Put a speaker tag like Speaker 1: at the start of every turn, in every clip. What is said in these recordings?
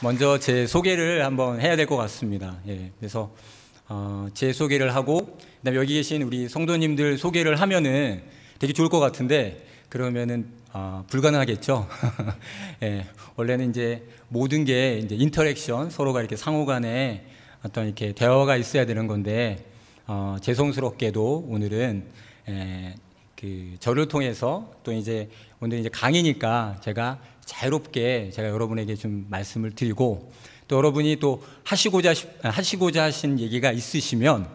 Speaker 1: 먼저 제 소개를 한번 해야 될 것 같습니다. 예, 그래서 어, 제 소개를 하고 그다음 여기 계신 우리 성도님들 소개를 하면은 되게 좋을 것 같은데 그러면은 어, 불가능하겠죠. 예, 원래는 이제 모든 게 이제 인터랙션 서로가 이렇게 상호간에 어떤 이렇게 대화가 있어야 되는 건데 어, 죄송스럽게도 오늘은 예, 그 저를 통해서 또 이제 오늘 이제 강의니까 제가 자유롭게 제가 여러분에게 좀 말씀을 드리고 또 여러분이 또 하시고자 아, 하시고자 하신 얘기가 있으시면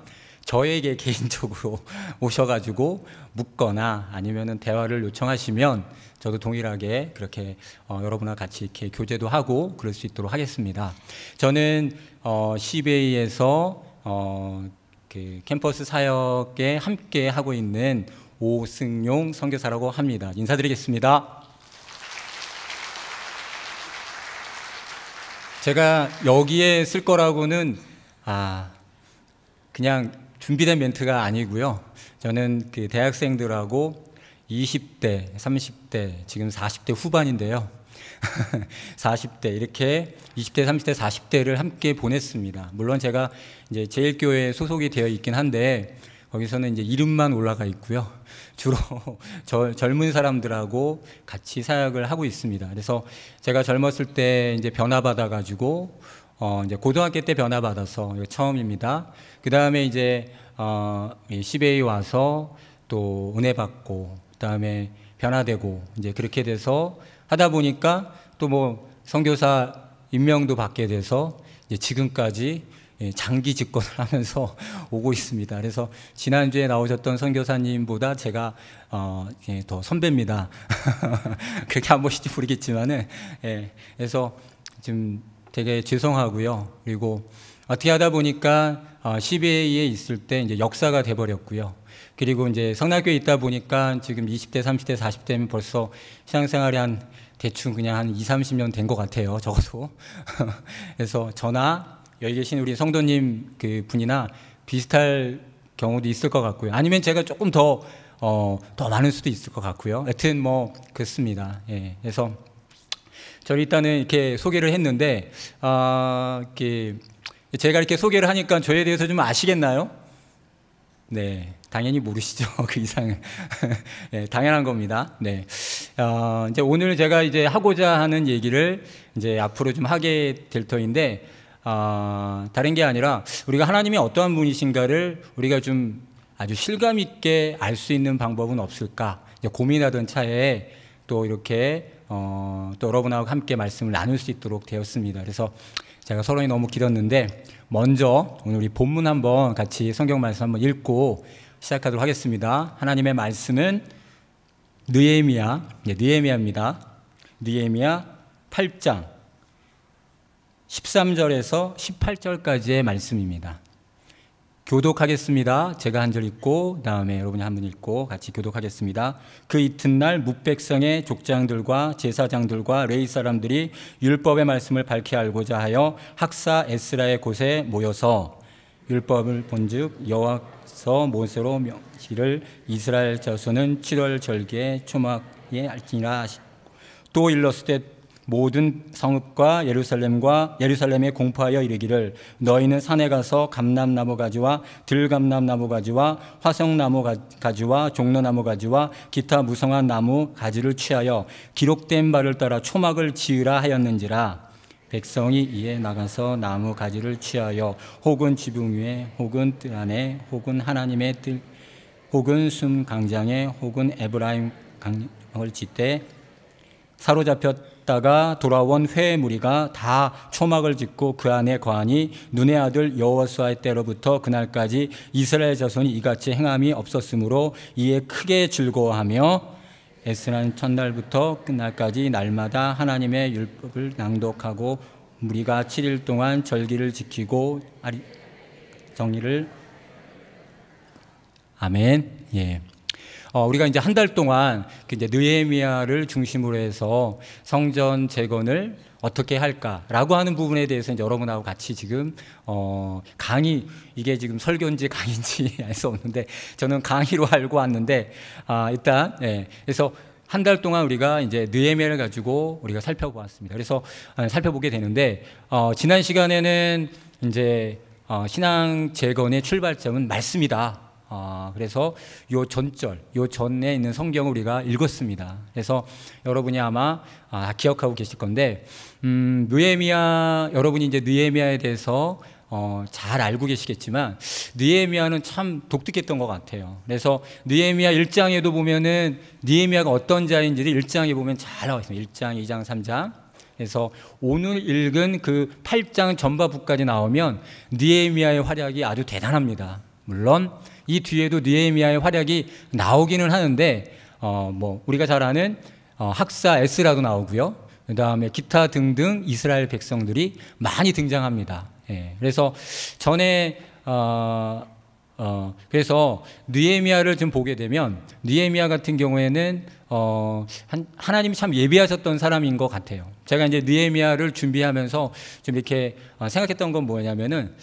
Speaker 1: 저에게 개인적으로 오셔가지고 묻거나 아니면은 대화를 요청하시면 저도 동일하게 그렇게 어, 여러분과 같이 이렇게 교제도 하고 그럴 수 있도록 하겠습니다. 저는 어, CBA에서 어, 그 캠퍼스 사역에 함께 하고 있는 오승용 선교사라고 합니다. 인사드리겠습니다. 제가 여기에 쓸 거라고는 아 그냥 준비된 멘트가 아니고요. 저는 그 대학생들하고 20대, 30대, 지금 40대 후반인데요. 40대 이렇게 20대, 30대, 40대를 함께 보냈습니다. 물론 제가 이제 제일교회 소속이 되어 있긴 한데 거기서는 이제 이름만 올라가 있고요. 주로 젊은 사람들하고 같이 사역을 하고 있습니다. 그래서 제가 젊었을 때 이제 변화받아 가지고 어 이제 고등학교 때 변화받아서 처음입니다. 그 다음에 이제 어 시베이 와서 또 은혜 받고 그 다음에 변화되고 이제 그렇게 돼서 하다 보니까 또 뭐 선교사 임명도 받게 돼서 이제 지금까지 예, 장기 집권을 하면서 오고 있습니다. 그래서 지난주에 나오셨던 선교사님보다 제가 어, 더 선배입니다. 그렇게 한 번씩 부르겠지만은 예, 그래서 지금 되게 죄송하고요. 그리고 어떻게 하다 보니까 어, CBA에 있을 때 이제 역사가 돼버렸고요. 그리고 이제 성남교에 있다 보니까 지금 20대, 30대, 40대면 벌써 신앙생활이 한 대충 그냥 한 2, 30년 된 것 같아요. 적어도. 그래서 저나 여기 계신 우리 성도님 그 분이나 비슷할 경우도 있을 것 같고요. 아니면 제가 조금 더, 어, 더 많을 수도 있을 것 같고요. 여튼 뭐, 그렇습니다. 예. 그래서 저 일단은 이렇게 소개를 했는데, 아, 이렇게 제가 이렇게 소개를 하니까 저에 대해서 좀 아시겠나요? 네. 당연히 모르시죠. 그 이상은. 네, 당연한 겁니다. 네. 어, 이제 오늘 제가 이제 하고자 하는 얘기를 이제 앞으로 좀 하게 될 터인데, 어, 다른 게 아니라 우리가 하나님이 어떠한 분이신가를 우리가 좀 아주 실감 있게 알 수 있는 방법은 없을까 고민하던 차에 또 이렇게 어, 또 여러분하고 함께 말씀을 나눌 수 있도록 되었습니다. 그래서 제가 서론이 너무 길었는데 먼저 오늘 우리 본문 한번 같이 성경 말씀 한번 읽고 시작하도록 하겠습니다. 하나님의 말씀은 느헤미야, 예, 느헤미야입니다. 느헤미야 8장 13절에서 18절까지의 말씀입니다. 교독하겠습니다. 제가 한 절 읽고 다음에 여러분이 한 분 읽고 같이 교독하겠습니다. 그 이튿날 묵백성의 족장들과 제사장들과 레이 사람들이 율법의 말씀을 밝히 알고자 하여 학사 에스라의 곳에 모여서 율법을 본즉 여와서 모세로 명시를 이스라엘 자손은 7월 절기에 초막에 알지니라 또 일렀을 때 모든 성읍과 예루살렘과 예루살렘에 공포하여 이르기를 너희는 산에 가서 감람나무 가지와 들감람나무 가지와 화성나무 가지와 종로나무 가지와 기타 무성한 나무 가지를 취하여 기록된 바를 따라 초막을 지으라 하였는지라 백성이 이에 나가서 나무 가지를 취하여 혹은 지붕 위에 혹은 뜰 안에 혹은 하나님의 뜰 혹은 숨 강장에 혹은 에브라임 강을 짓되 사로잡혔다가 돌아온 회의 무리가 다 초막을 짓고 그 안에 거하니 눈의 아들 여호수아의 때로부터 그날까지 이스라엘 자손이 이같이 행함이 없었으므로 이에 크게 즐거워하며 에스라는 첫날부터 끝날까지 날마다 하나님의 율법을 낭독하고 무리가 7일 동안 절기를 지키고 정리를 아멘 예. 어, 우리가 이제 한 달 동안 그 이제 느헤미아를 중심으로 해서 성전 재건을 어떻게 할까라고 하는 부분에 대해서 이제 여러분하고 같이 지금 어, 강의 이게 지금 설교인지 강의인지 알 수 없는데 저는 강의로 알고 왔는데 아, 일단 예, 그래서 한 달 동안 우리가 이제 느헤미아를 가지고 우리가 살펴보았습니다. 그래서 아, 살펴보게 되는데 어, 지난 시간에는 이제 어, 신앙 재건의 출발점은 말씀이다. 어, 그래서 요 전절, 요 전에 있는 성경을 우리가 읽었습니다. 그래서 여러분이 아마 아, 기억하고 계실 건데, 음, 느에미아, 여러분이 이제 느에미아에 대해서 어, 잘 알고 계시겠지만 느에미아는 참 독특했던 것 같아요. 그래서 느에미아 1장에도 보면은 느에미아가 어떤 자인지를 1장에 보면 잘 나와 있습니다. 1장, 2장, 3장. 그래서 오늘 읽은 그 8장 전바부까지 나오면 느에미아의 활약이 아주 대단합니다. 물론 이 뒤에도 느헤미야의 활약이 나오기는 하는데 어, 뭐 우리가 잘 아는 어, 학사 에스라도 나오고요. 그 다음에 기타 등등 이스라엘 백성들이 많이 등장합니다. 예, 그래서 전에 어, 어, 그래서 느헤미야를 좀 보게 되면 느헤미야 같은 경우에는 어, 한, 하나님이 참 예비하셨던 사람인 것 같아요. 제가 이제 느헤미야를 준비하면서 좀 이렇게 어, 생각했던 건 뭐냐면은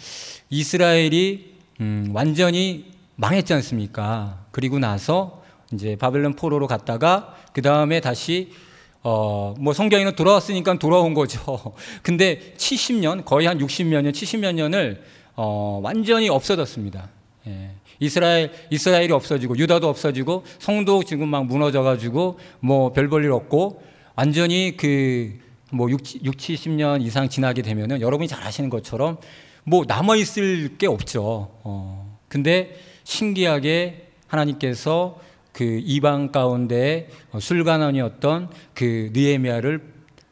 Speaker 1: 이스라엘이 음, 완전히 망했지 않습니까? 그리고 나서 이제 바벨론 포로로 갔다가 그 다음에 다시 어, 뭐 성경에는 돌아왔으니까 돌아온 거죠. 근데 70년, 거의 한 60몇 년, 70몇 년을 어, 완전히 없어졌습니다. 예. 이스라엘, 이스라엘이 없어지고, 유다도 없어지고, 성도 지금 막 무너져가지고, 뭐 별볼일 없고, 완전히 그, 뭐 6, 6 70년 이상 지나게 되면은 여러분이 잘 아시는 것처럼 뭐 남아있을 게 없죠. 어, 근데 신기하게 하나님께서 그 이방 가운데 어, 술간원이었던 그느에미아를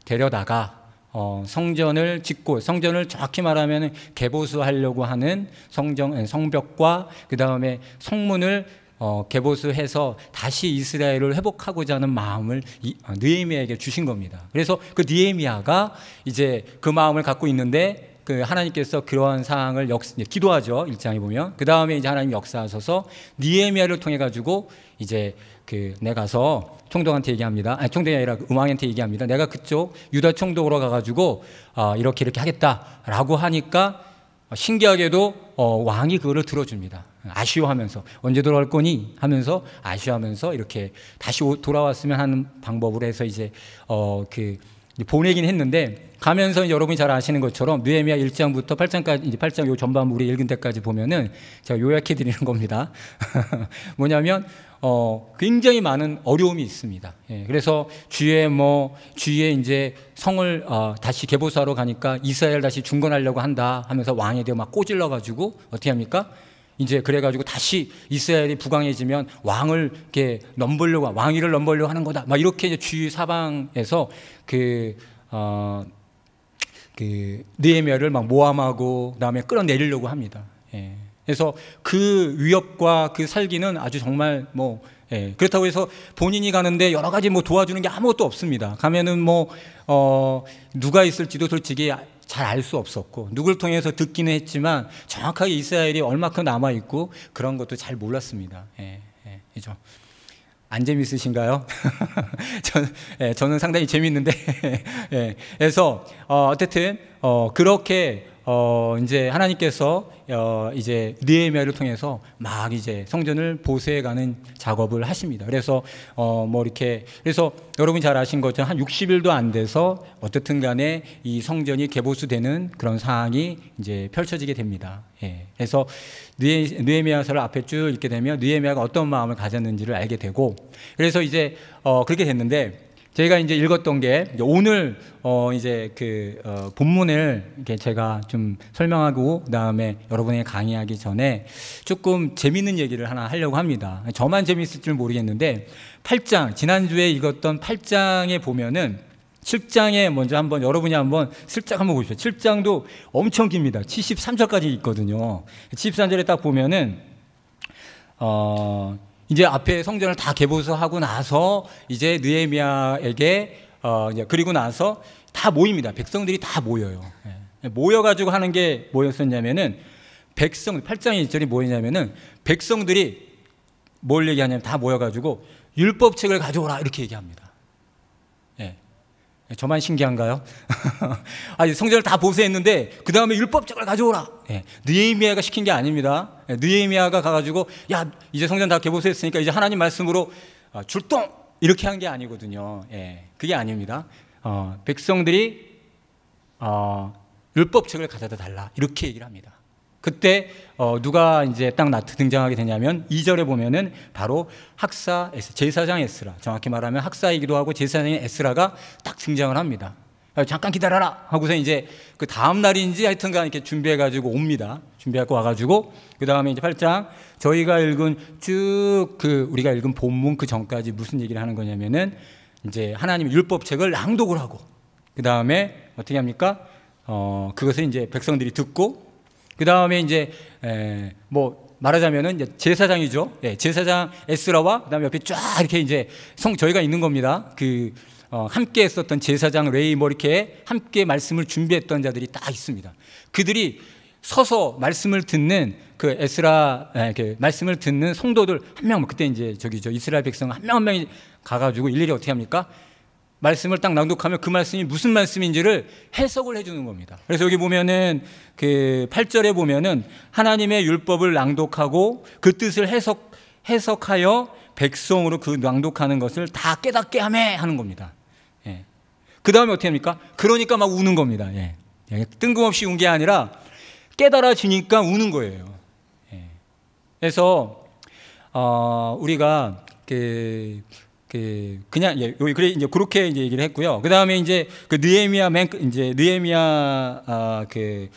Speaker 1: 데려다가 어, 성전을 짓고 성전을 정확히 말하면 개보수하려고 하는 성정 예, 성벽과 그 다음에 성문을 어, 개보수해서 다시 이스라엘을 회복하고자 하는 마음을 어, 느에미아에게 주신 겁니다. 그래서 그느에미아가 이제 그 마음을 갖고 있는데 그 하나님께서 그러한 사항을 역 기도하죠. 1장에 보면. 그다음에 이제 하나님 역사하셔서 니에미아를 통해 가지고 이제 그 내 가서 총독한테 얘기합니다. 아니 총독이 아니라 그 음왕한테 얘기합니다. 내가 그쪽 유다 총독으로 가 가지고 어, 아, 이렇게 이렇게 하겠다라고 하니까 신기하게도 어, 왕이 그거를 들어줍니다. 아쉬워하면서 언제 돌아올 거니 하면서 아쉬워하면서 이렇게 다시 돌아왔으면 하는 방법으로 해서 이제 어그 보내긴 했는데 가면서 여러분이 잘 아시는 것처럼 느헤미야 1장부터 8장까지 이제 8장 요 전반 우리 읽은 데까지 보면은 제가 요약해 드리는 겁니다. 뭐냐면 어 굉장히 많은 어려움이 있습니다. 예, 그래서 주에 뭐 주에 이제 성을 어, 다시 개보수하러 가니까 이스라엘 다시 중건하려고 한다 하면서 왕에 대해 막 꼬질러 가지고 어떻게 합니까? 이제 그래가지고 다시 이스라엘이 부강해지면 왕을 이렇게 넘보려고 왕위를 넘보려고 하는 거다. 막 이렇게 이제 주위 사방에서 그 어, 그 느헤미야를 막 모함하고 그다음에 끌어내리려고 합니다. 예. 그래서 그 위협과 그 살기는 아주 정말 뭐 예. 그렇다고 해서 본인이 가는데 여러 가지 뭐 도와주는 게 아무것도 없습니다. 가면은 뭐 어, 누가 있을지도 솔직히 잘알수 없었고 누굴 통해서 듣기는 했지만 정확하게 이스라엘이 얼마큼 남아 있고 그런 것도 잘 몰랐습니다.
Speaker 2: 예, 예,
Speaker 1: 그죠? 예. 안 재밌으신가요? 저 예, 저는 상당히 재밌는데 예, 그래서 어, 쨌든 어, 그렇게 어 이제 하나님께서 어 이제 느에미아를 통해서 막 이제 성전을 보수해 가는 작업을 하십니다. 그래서 어 뭐 이렇게 그래서 여러분 잘 아신 것처럼 한 60일도 안 돼서 어쨌든 간에 이 성전이 개보수되는 그런 상황이 이제 펼쳐지게 됩니다. 예. 그래서 느헤미야서를 앞에 쭉 읽게 되면 느헤미야가 어떤 마음을 가졌는지를 알게 되고 그래서 이제 어 그렇게 됐는데 저희가 이제 읽었던 게 오늘 어 이제 그어 본문을 이렇게 제가 좀 설명하고 그다음에 여러분에게 강의하기 전에 조금 재밌는 얘기를 하나 하려고 합니다. 저만 재밌을 줄 모르겠는데 8장 지난주에 읽었던 8장에 보면은 7장에 먼저 한번 여러분이 한번 슬쩍 한번 보십시오. 7장도 엄청 깁니다. 73절까지 있거든요. 73절에 딱 보면은 어 이제 앞에 성전을 다 개보수하고 나서 이제 느헤미야에게 어 이제 그리고 나서 다 모입니다. 백성들이 다 모여요. 예. 모여가지고 하는 게 뭐였었냐면은 백성 8장 1절이 뭐였냐면은 백성들이 뭘 얘기하냐면 다 모여가지고 율법책을 가져오라 이렇게 얘기합니다. 예, 저만 신기한가요? 아니 성전을 다 보세했는데 그 다음에 율법책을 가져오라. 예, 느헤미야가 시킨 게 아닙니다. 예, 느헤미야가 가가지고 야 이제 성전 다 개보수했으니까 이제 하나님 말씀으로 아, 출동 이렇게 한 게 아니거든요. 예, 그게 아닙니다. 어, 백성들이 어, 율법책을 가져다 달라 이렇게 얘기를 합니다. 그때 어, 누가 이제 딱 등장하게 되냐면 2절에 보면은 바로 학사 에스, 제사장 에스라 정확히 말하면 학사이기도 하고 제사장인 에스라가 딱 등장을 합니다. 아, 잠깐 기다려라 하고서 이제 그 다음 날인지 하여튼간 이렇게 준비해 가지고 옵니다. 준비하고 와가지고 그 다음에 이제 8장 저희가 읽은 쭉 그 우리가 읽은 본문 그 전까지 무슨 얘기를 하는 거냐면은 이제 하나님 율법책을 낭독을 하고 그 다음에 어떻게 합니까? 어 그것을 이제 백성들이 듣고 그 다음에 이제 뭐 말하자면은 제사장이죠. 예, 제사장 에스라와 그다음에 옆에 쫙 이렇게 이제 성 저희가 있는 겁니다. 그 어, 함께 했었던 제사장 레이 뭐 이렇게 함께 말씀을 준비했던 자들이 다 있습니다. 그들이 서서 말씀을 듣는 그 에스라 에, 그 말씀을 듣는 성도들 한 명 그때 이제 저기죠 이스라엘 백성 한 명 한 명이 가가지고 일일이 어떻게 합니까? 말씀을 딱 낭독하면 그 말씀이 무슨 말씀인지를 해석을 해주는 겁니다. 그래서 여기 보면은 그 8절에 보면은 하나님의 율법을 낭독하고 그 뜻을 해석, 해석하여 백성으로 그 낭독하는 것을 다 깨닫게 하매 하는 겁니다. 예. 그 다음에 어떻게 합니까? 그러니까 막 우는 겁니다. 예. 예 뜬금없이 운 게 아니라 깨달아지니까 우는 거예요. 예. 그래서, 어, 우리가 그그 그냥 예, 그래 이제 그렇게 이제 얘기를 했고요. 그다음에 이제 그 느헤미야 맨 이제 느헤미야 아, 그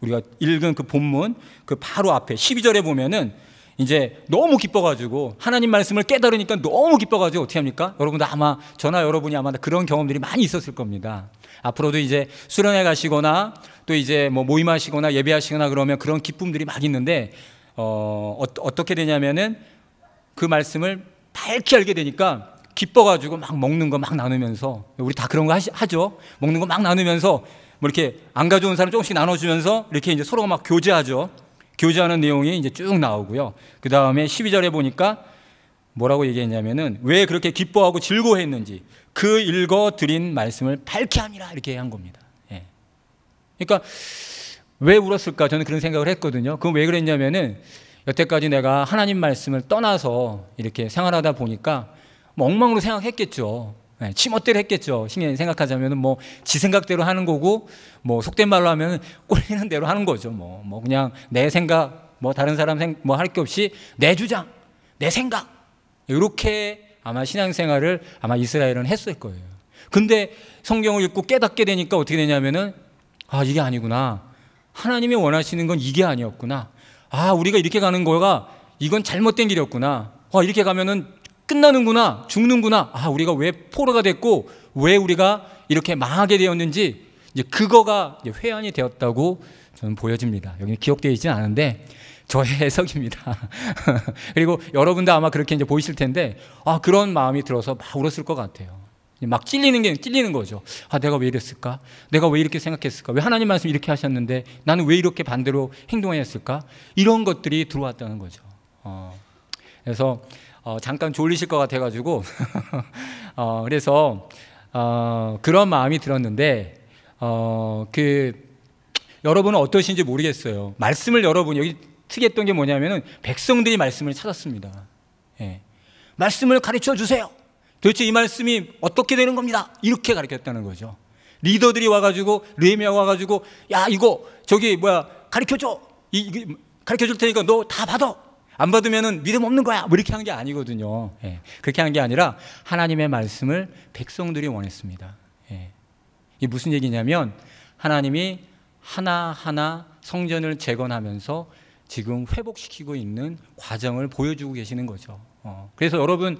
Speaker 1: 우리가 읽은 그 본문 그 바로 앞에 12절에 보면은 이제 너무 기뻐가지고 하나님 말씀을 깨달으니까 너무 기뻐가지고 어떻게 합니까? 여러분도 아마 저나 여러분이 아마 그런 경험들이 많이 있었을 겁니다. 앞으로도 이제 수련회 가시거나 또 이제 뭐 모임하시거나 예배하시거나 그러면 그런 기쁨들이 막 있는데 어, 어 어떻게 되냐면은 그 말씀을 밝히 알게 되니까 기뻐가지고 막 먹는 거 막 나누면서 우리 다 그런 거 하시, 하죠. 먹는 거 막 나누면서 뭐 이렇게 안 가져온 사람 조금씩 나눠주면서 이렇게 이제 서로 막 교제하죠. 교제하는 내용이 이제 쭉 나오고요. 그 다음에 12절에 보니까 뭐라고 얘기했냐면은 왜 그렇게 기뻐하고 즐거워했는지 그 읽어 드린 말씀을 밝게 하니라 이렇게 한 겁니다. 예. 그러니까 왜 울었을까 저는 그런 생각을 했거든요. 그럼 왜 그랬냐면은 여태까지 내가 하나님 말씀을 떠나서 이렇게 생활하다 보니까 뭐 엉망으로 생각했겠죠. 네, 치멋대로 했겠죠. 신경이 생각하자면 뭐지 생각대로 하는 거고 뭐 속된 말로 하면 꼴리는 대로 하는 거죠. 뭐, 뭐 그냥 내 생각 뭐 다른 사람 생, 뭐 할 게 없이 내 주장 내 생각 이렇게 아마 신앙생활을 아마 이스라엘은 했을 거예요. 근데 성경을 읽고 깨닫게 되니까 어떻게 되냐면은 아 이게 아니구나 하나님이 원하시는 건 이게 아니었구나 아 우리가 이렇게 가는 거가 이건 잘못된 길이었구나 아 이렇게 가면은 끝나는구나, 죽는구나. 아, 우리가 왜 포로가 됐고 왜 우리가 이렇게 망하게 되었는지 이제 그거가 이제 회한이 되었다고 저는 보여집니다. 여기는 기억되어 있지 않은데 저의 해석입니다. 그리고 여러분도 아마 그렇게 이제 보이실 텐데 아 그런 마음이 들어서 막 울었을 것 같아요. 막 찔리는 게 찔리는 거죠. 아 내가 왜 이랬을까? 내가 왜 이렇게 생각했을까? 왜 하나님 말씀 이렇게 하셨는데 나는 왜 이렇게 반대로 행동했을까? 이런 것들이 들어왔다는 거죠. 어, 그래서 어, 잠깐 졸리실 것 같아가지고 어, 그래서 어, 그런 마음이 들었는데 어, 그 여러분은 어떠신지 모르겠어요. 말씀을 여러분 여기 특이했던 게 뭐냐면은 백성들이 말씀을 찾았습니다. 예. 말씀을 가르쳐 주세요. 도대체 이 말씀이 어떻게 되는 겁니다. 이렇게 가르쳤다는 거죠. 리더들이 와가지고 레미야 와가지고 야 이거 저기 뭐야 가르쳐줘 이, 이 가르쳐줄 테니까 너 다 받아 안받으면 믿음 없는 거야. 뭐 이렇게 한 게 아니거든요. 예. 그렇게 한 게 아니라 하나님의 말씀을 백성들이 원했습니다. 예. 이게 무슨 얘기냐면 하나님이 하나하나 성전을 재건하면서 지금 회복시키고 있는 과정을 보여주고 계시는 거죠. 어. 그래서 여러분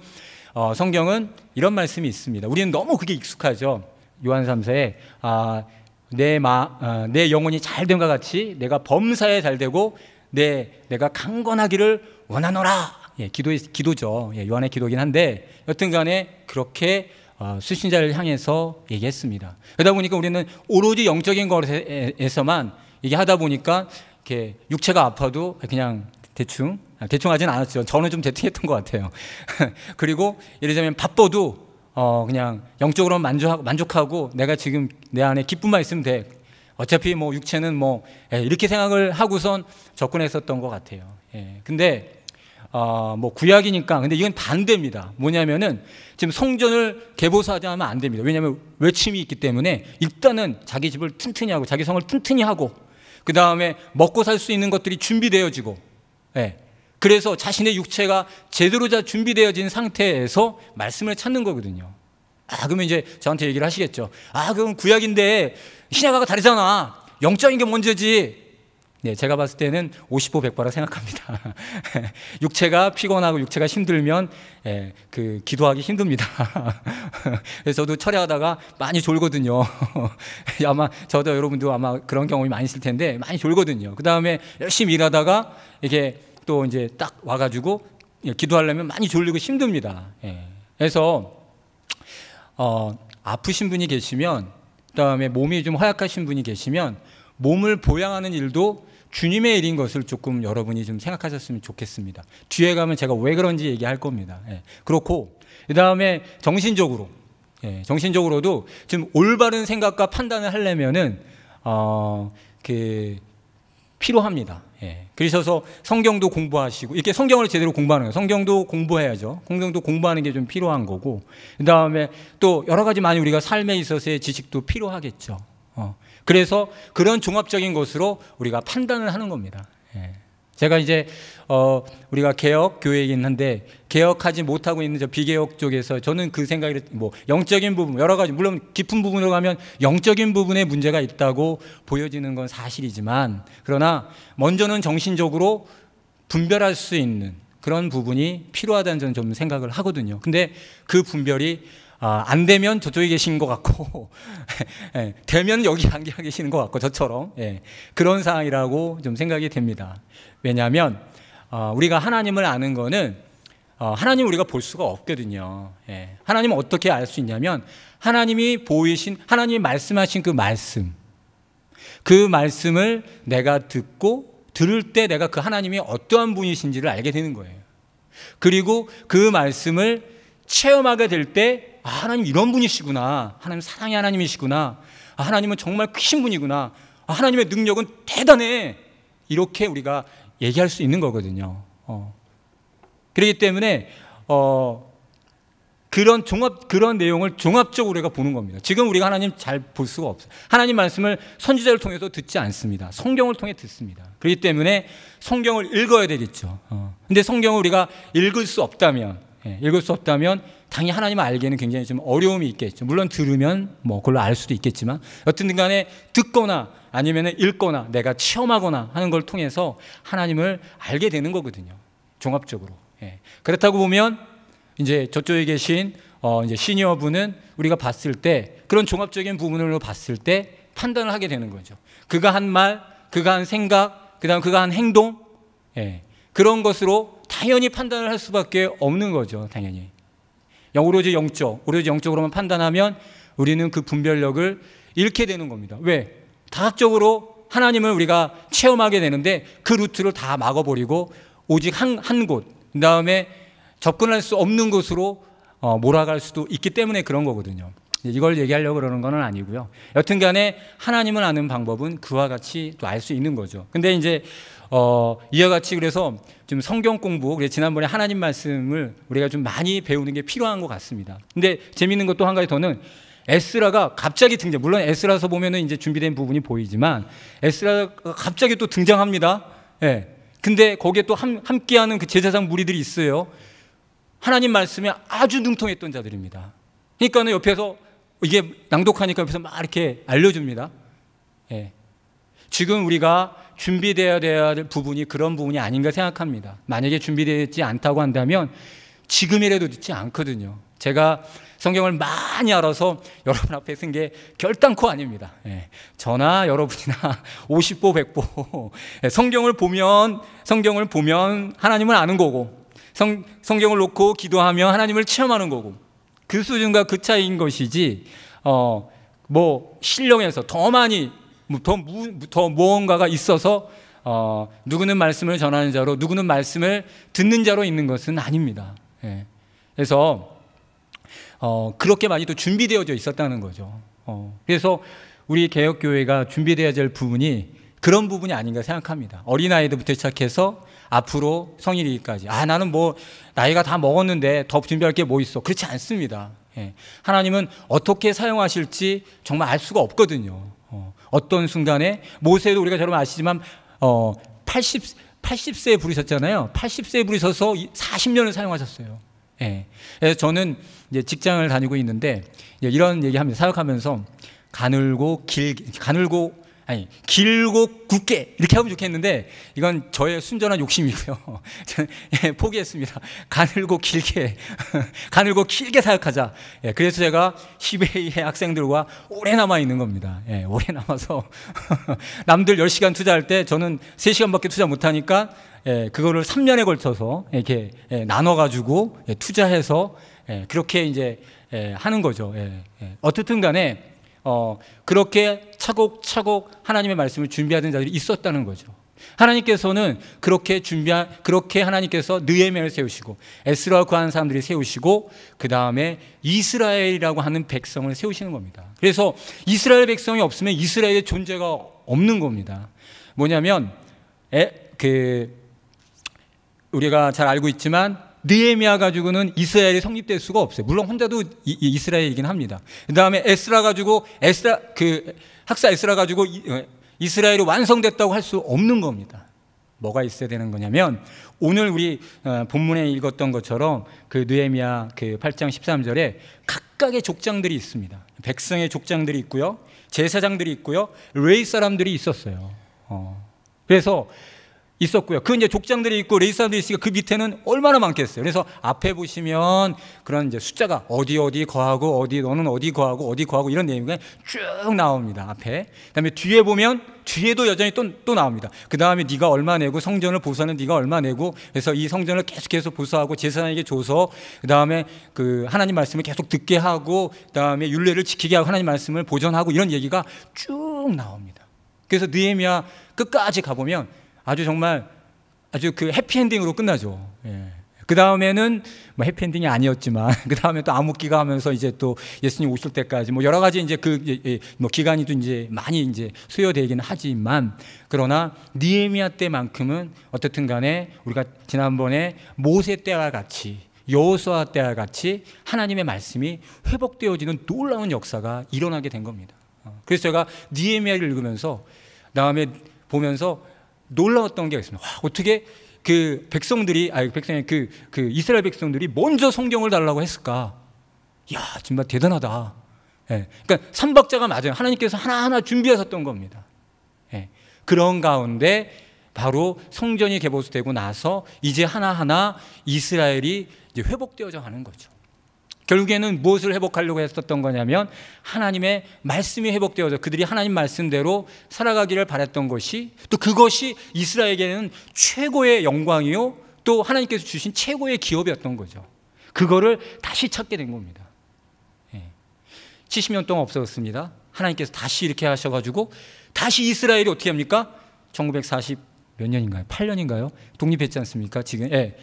Speaker 1: 어, 성경은 이런 말씀이 있습니다. 우리는 너무 그게 익숙하죠. 요한 3서에 아, 내, 마, 아, 내 영혼이 잘됨과 같이 내가 범사에 잘되고 내 네, 내가 강건하기를 원하노라. 예, 기도 기도죠. 예, 요한의 기도긴 한데 여튼간에 그렇게 어, 수신자를 향해서 얘기했습니다. 그러다 보니까 우리는 오로지 영적인 것에서만 얘기하다 보니까 이렇게 육체가 아파도 그냥 대충 아, 대충 하진 않았죠. 저는 좀 대충했던 것 같아요. 그리고 예를 들면 바빠도 어, 그냥 영적으로 만족하고 내가 지금 내 안에 기쁨만 있으면 돼. 어차피 뭐 육체는 뭐 예, 이렇게 생각을 하고선 접근했었던 것 같아요. 예, 근데 어, 뭐 구약이니까 근데 이건 반대입니다. 뭐냐면은 지금 성전을 개보수하자면 안 됩니다. 왜냐하면 외침이 있기 때문에 일단은 자기 집을 튼튼히 하고 자기 성을 튼튼히 하고 그 다음에 먹고 살 수 있는 것들이 준비되어지고 예. 그래서 자신의 육체가 제대로 준비되어진 상태에서 말씀을 찾는 거거든요. 아, 그러면 이제 저한테 얘기를 하시겠죠. 아, 그럼 구약인데 신약하고 다르잖아. 영적인 게 문제지. 네, 제가 봤을 때는 50보 100바라 생각합니다. 육체가 피곤하고 육체가 힘들면 예, 그 기도하기 힘듭니다. 그래서 저도 철회하다가 많이 졸거든요. 아마 저도 여러분도 아마 그런 경험이 많이 있을 텐데 많이 졸거든요. 그 다음에 열심히 일하다가 이게 또 이제 딱 와가지고 예, 기도하려면 많이 졸리고 힘듭니다. 예, 그래서 어, 아프신 분이 계시면 그다음에 몸이 좀 허약하신 분이 계시면 몸을 보양하는 일도 주님의 일인 것을 조금 여러분이 좀 생각하셨으면 좋겠습니다. 뒤에 가면 제가 왜 그런지 얘기할 겁니다. 예. 그렇고 그다음에 정신적으로 예, 정신적으로도 좀 올바른 생각과 판단을 하려면은 어, 그 필요합니다. 예. 그러셔서 성경도 공부하시고 이렇게 성경을 제대로 공부하는 거예요. 성경도 공부해야죠. 성경도 공부하는 게 좀 필요한 거고 그 다음에 또 여러 가지 많이 우리가 삶에 있어서의 지식도 필요하겠죠. 어. 그래서 그런 종합적인 것으로 우리가 판단을 하는 겁니다. 예. 제가 이제 어, 우리가 개혁 교회이있는데 개혁하지 못하고 있는 저 비개혁 쪽에서 저는 그 생각이 뭐 영적인 부분 여러 가지 물론 깊은 부분으로 가면 영적인 부분에 문제가 있다고 보여지는 건 사실이지만 그러나 먼저는 정신적으로 분별할 수 있는 그런 부분이 필요하다는 저는 좀 생각을 하거든요. 근데 그 분별이 아, 안 되면 저쪽에 계신 것 같고, 예, 되면 여기 안개 계시는 것 같고, 저처럼. 예, 그런 상황이라고 좀 생각이 됩니다. 왜냐하면 어, 우리가 하나님을 아는 거는 어, 하나님 우리가 볼 수가 없거든요. 예. 하나님 어떻게 알 수 있냐면 하나님이 보이신 하나님이 말씀하신 그 말씀 그 말씀을 내가 듣고 들을 때 내가 그 하나님이 어떠한 분이신지를 알게 되는 거예요. 그리고 그 말씀을 체험하게 될때 아, 하나님 이런 분이시구나. 하나님 사랑의 하나님이시구나. 아, 하나님은 정말 크신 분이구나. 아, 하나님의 능력은 대단해. 이렇게 우리가 얘기할 수 있는 거거든요. 어. 그렇기 때문에 어, 그런 종합 그런 내용을 종합적으로 우리가 보는 겁니다. 지금 우리가 하나님 잘 볼 수가 없어요. 하나님 말씀을 선지자를 통해서 듣지 않습니다. 성경을 통해 듣습니다. 그렇기 때문에 성경을 읽어야 되겠죠. 어. 근데 성경을 우리가 읽을 수 없다면 예, 읽을 수 없다면 당연히 하나님을 알기에는 굉장히 좀 어려움이 있겠죠. 물론 들으면 뭐 그걸로 알 수도 있겠지만 어쨌 간에 듣거나 아니면 읽거나 내가 체험하거나 하는 걸 통해서 하나님을 알게 되는 거거든요. 종합적으로. 예. 그렇다고 보면 이제 저쪽에 계신 어 이제 시니어분은 우리가 봤을 때 그런 종합적인 부분으로 봤을 때 판단을 하게 되는 거죠. 그가 한 말, 그가 한 생각, 그다음 그가 한 행동, 예. 그런 것으로 당연히 판단을 할 수밖에 없는 거죠. 당연히. 오로지 영적, 오로지 영적으로만 판단하면 우리는 그 분별력을 잃게 되는 겁니다. 왜? 다각적으로 하나님을 우리가 체험하게 되는데 그 루트를 다 막아버리고 오직 한, 한 곳, 그 다음에 접근할 수 없는 곳으로 어, 몰아갈 수도 있기 때문에 그런 거거든요. 이걸 얘기하려고 그러는 건 아니고요. 여튼 간에 하나님을 아는 방법은 그와 같이 또 알 수 있는 거죠. 근데 이제, 어, 이와 같이 그래서 좀 성경 공부, 지난번에 하나님 말씀을 우리가 좀 많이 배우는 게 필요한 것 같습니다. 근데 재밌는 것도 한 가지 더는 에스라가 갑자기 등장. 물론 에스라서 보면은 이제 준비된 부분이 보이지만 에스라가 갑자기 또 등장합니다. 예. 근데 거기에 또 함, 함께하는 그 제사장 무리들이 있어요. 하나님 말씀에 아주 능통했던 자들입니다. 그러니까는 옆에서 이게 낭독하니까 옆에서 막 이렇게 알려줍니다. 예. 지금 우리가 준비되어야 될 부분이 그런 부분이 아닌가 생각합니다. 만약에 준비되지 않다고 한다면 지금이라도 늦지 않거든요. 제가 성경을 많이 알아서 여러분 앞에 쓴 게 결단코 아닙니다. 예, 저나 여러분이나 50보 100보 예, 성경을 보면 성경을 보면 하나님을 아는 거고 성, 성경을 놓고 기도하면 하나님을 체험하는 거고 그 수준과 그 차이인 것이지 어, 뭐 신령에서 더 많이 뭐 더, 무, 더 무언가가 있어서 어, 누구는 말씀을 전하는 자로 누구는 말씀을 듣는 자로 있는 것은 아닙니다. 예. 그래서 어, 그렇게 많이 또 준비되어져 있었다는 거죠. 어, 그래서 우리 개혁교회가 준비되어야 될 부분이 그런 부분이 아닌가 생각합니다. 어린아이들부터 시작해서 앞으로 성일이기까지. 아, 나는 뭐, 나이가 다 먹었는데 더 준비할 게 뭐 있어. 그렇지 않습니다. 예. 하나님은 어떻게 사용하실지 정말 알 수가 없거든요. 어, 떤 순간에, 모세도 우리가 여러분 아시지만, 어, 80, 80세에 부르셨잖아요. 80세에 부르셔서 40년을 사용하셨어요. 예. 그래서 저는 이제 직장을 다니고 있는데 이런 얘기하면서 사역하면서 가늘고 길 가늘고 아니 길고 굵게 이렇게 하면 좋겠는데 이건 저의 순전한 욕심이고요. 예, 포기했습니다. 가늘고 길게 가늘고 길게 사역하자. 예, 그래서 제가 히베이의 학생들과 오래 남아 있는 겁니다. 예, 오래 남아서 남들 10시간 투자할 때 저는 3시간밖에 투자 못 하니까 예, 그거를 3년에 걸쳐서 이렇게 예, 나눠 가지고 예, 투자해서 예, 그렇게 이제 예, 하는 거죠. 예, 예, 어쨌든 간에 어, 그렇게 차곡차곡 하나님의 말씀을 준비하던 자들이 있었다는 거죠. 하나님께서는 그렇게 준비 한 그렇게 하나님께서 느헤미야를 세우시고 에스라를 구하는 사람들이 세우시고 그 다음에 이스라엘이라고 하는 백성을 세우시는 겁니다. 그래서 이스라엘 백성이 없으면 이스라엘의 존재가 없는 겁니다. 뭐냐면 에, 그 우리가 잘 알고 있지만 느에미아 가지고는 이스라엘이 성립될 수가 없어요. 물론 혼자도 이, 이 스라엘이긴 합니다. 그다음에 에스라 가지고 에스라 그 학사 에스라 가지고 이, 어, 스라엘이 완성됐다고 할 수 없는 겁니다. 뭐가 있어야 되는 거냐면 오늘 우리 어, 본문에 읽었던 것처럼 그느에미아그 8장 13절에 각각의 족장들이 있습니다. 백성의 족장들이 있고요. 제사장들이 있고요. 레이 사람들이 있었어요. 어. 그래서 있었고요. 그 이제 족장들이 있고 레이스사들이 있으니까 그 밑에는 얼마나 많겠어요. 그래서 앞에 보시면 그런 이제 숫자가 어디 어디 거하고 어디 너는 어디 거하고 어디 거하고 이런 내용이 쭉 나옵니다. 앞에. 그다음에 뒤에 보면 뒤에도 여전히 또, 또 나옵니다. 그 다음에 네가 얼마 내고 성전을 보수하는 네가 얼마 내고 그래서 이 성전을 계속해서 보수하고 제사장에게 줘서 그 다음에 그 하나님 말씀을 계속 듣게 하고 그 다음에 윤례를 지키게 하고 하나님 말씀을 보존하고 이런 얘기가 쭉 나옵니다. 그래서 느헤미야 끝까지 가보면 아주 정말 아주 그 해피엔딩으로 끝나죠. 예. 그 다음에는 뭐 해피엔딩이 아니었지만 그 다음에 또 아무 기가 하면서 이제 또 예수님 오실 때까지 뭐 여러 가지 이제 그뭐 예, 기간이 또 이제 많이 이제 소요되기는 하지만 그러나 니에미아 때만큼은 어떻든 간에 우리가 지난번에 모세 때와 같이 여호수아 때와 같이 하나님의 말씀이 회복되어지는 놀라운 역사가 일어나게 된 겁니다. 어, 그래서 제가 니에미아를 읽으면서 다음에 보면서 놀라웠던 게 있습니다. 와, 어떻게 그 백성들이 아 백성이 그, 그 이스라엘 백성들이 먼저 성경을 달라고 했을까? 야, 정말 대단하다. 예, 그러니까 삼박자가 맞아요. 하나님께서 하나하나 준비하셨던 겁니다. 예, 그런 가운데 바로 성전이 개보수되고 나서 이제 하나하나 이스라엘이 이제 회복되어져 가는 거죠. 결국에는 무엇을 회복하려고 했었던 거냐면 하나님의 말씀이 회복되어서 그들이 하나님 말씀대로 살아가기를 바랬던 것이 또 그것이 이스라엘에게는 최고의 영광이요 또 하나님께서 주신 최고의 기업이었던 거죠. 그거를 다시 찾게 된 겁니다. 70년 예. 동안 없어졌습니다. 하나님께서 다시 이렇게 하셔가지고 다시 이스라엘이 어떻게 합니까? 1940 몇 년인가요? 8년인가요? 독립했지 않습니까? 지금 예.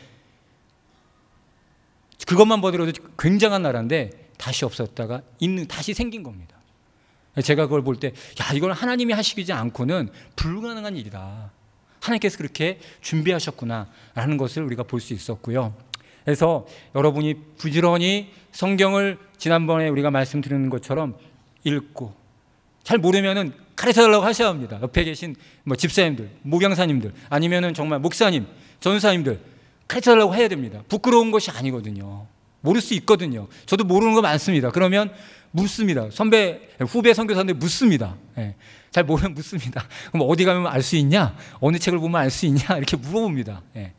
Speaker 1: 그것만 보더라도 굉장한 나라인데 다시 없었다가 있는 다시 생긴 겁니다. 제가 그걸 볼 때 야, 이건 하나님이 하시지 않고는 불가능한 일이다. 하나님께서 그렇게 준비하셨구나라는 것을 우리가 볼 수 있었고요. 그래서 여러분이 부지런히 성경을 지난번에 우리가 말씀드리 것처럼 읽고 잘 모르면은 가르쳐 달라고 하셔야 합니다. 옆에 계신 뭐 집사님들, 목양사님들, 아니면은 정말 목사님, 전사님들 가르쳐달라고 해야 됩니다. 부끄러운 것이 아니거든요. 모를 수 있거든요. 저도 모르는 거 많습니다. 그러면 묻습니다. 선배, 후배 선교사인데 묻습니다. 예. 잘 모르면 묻습니다. 그럼 어디 가면 알 수 있냐? 어느 책을 보면 알 수 있냐? 이렇게 물어봅니다.
Speaker 2: 예.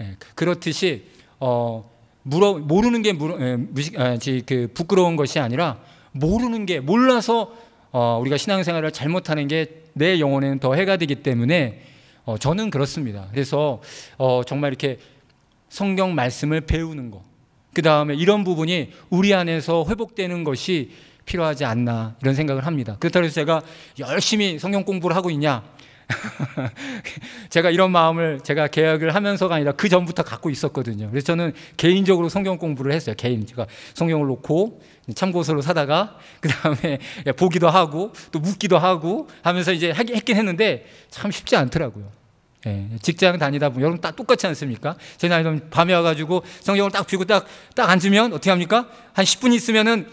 Speaker 2: 예.
Speaker 1: 그, 그렇듯이 어, 물어, 모르는 게 물어, 예, 무식, 아, 그 부끄러운 것이 아니라 모르는 게 몰라서 어, 우리가 신앙생활을 잘못하는 게 내 영혼에는 더 해가 되기 때문에 어, 저는 그렇습니다. 그래서 어, 정말 이렇게 성경 말씀을 배우는 것. 그 다음에 이런 부분이 우리 안에서 회복되는 것이 필요하지 않나 이런 생각을 합니다. 그렇다고 해서 제가 열심히 성경 공부를 하고 있냐? 제가 이런 마음을 제가 개혁을 하면서가 아니라 그 전부터 갖고 있었거든요. 그래서 저는 개인적으로 성경 공부를 했어요. 개인 제가 성경을 놓고 참고서로 사다가 그 다음에 보기도 하고 또 묻기도 하고 하면서 이제 했긴 했는데 참 쉽지 않더라고요. 예, 직장 다니다 보면 여러분 다 똑같지 않습니까? 제가 여러분 밤에 와가지고 성경을 딱 쥐고 딱, 딱 앉으면 어떻게 합니까? 한 10분 있으면은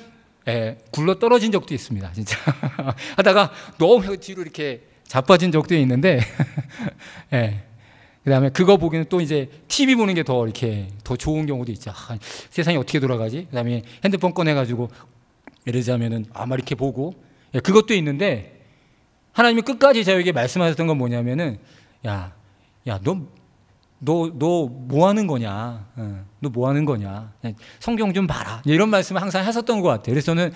Speaker 1: 예, 굴러 떨어진 적도 있습니다. 진짜. 하다가 너무 뒤로 이렇게 자빠진 적도 있는데, 예. 그 다음에 그거 보기는또 이제 TV 보는 게 더 이렇게 더 좋은 경우도 있죠. 아, 세상이 어떻게 돌아가지? 그 다음에 핸드폰 꺼내가지고 예를자면은 아마 이렇게 보고, 예, 그것도 있는데, 하나님이 끝까지 저에게 말씀하셨던 건 뭐냐면은 야, 야, 너, 너, 너 뭐 하는 거냐? 어, 너뭐 하는 거냐? 성경 좀 봐라. 이런 말씀을 항상 하셨던 것 같아요. 그래서 저는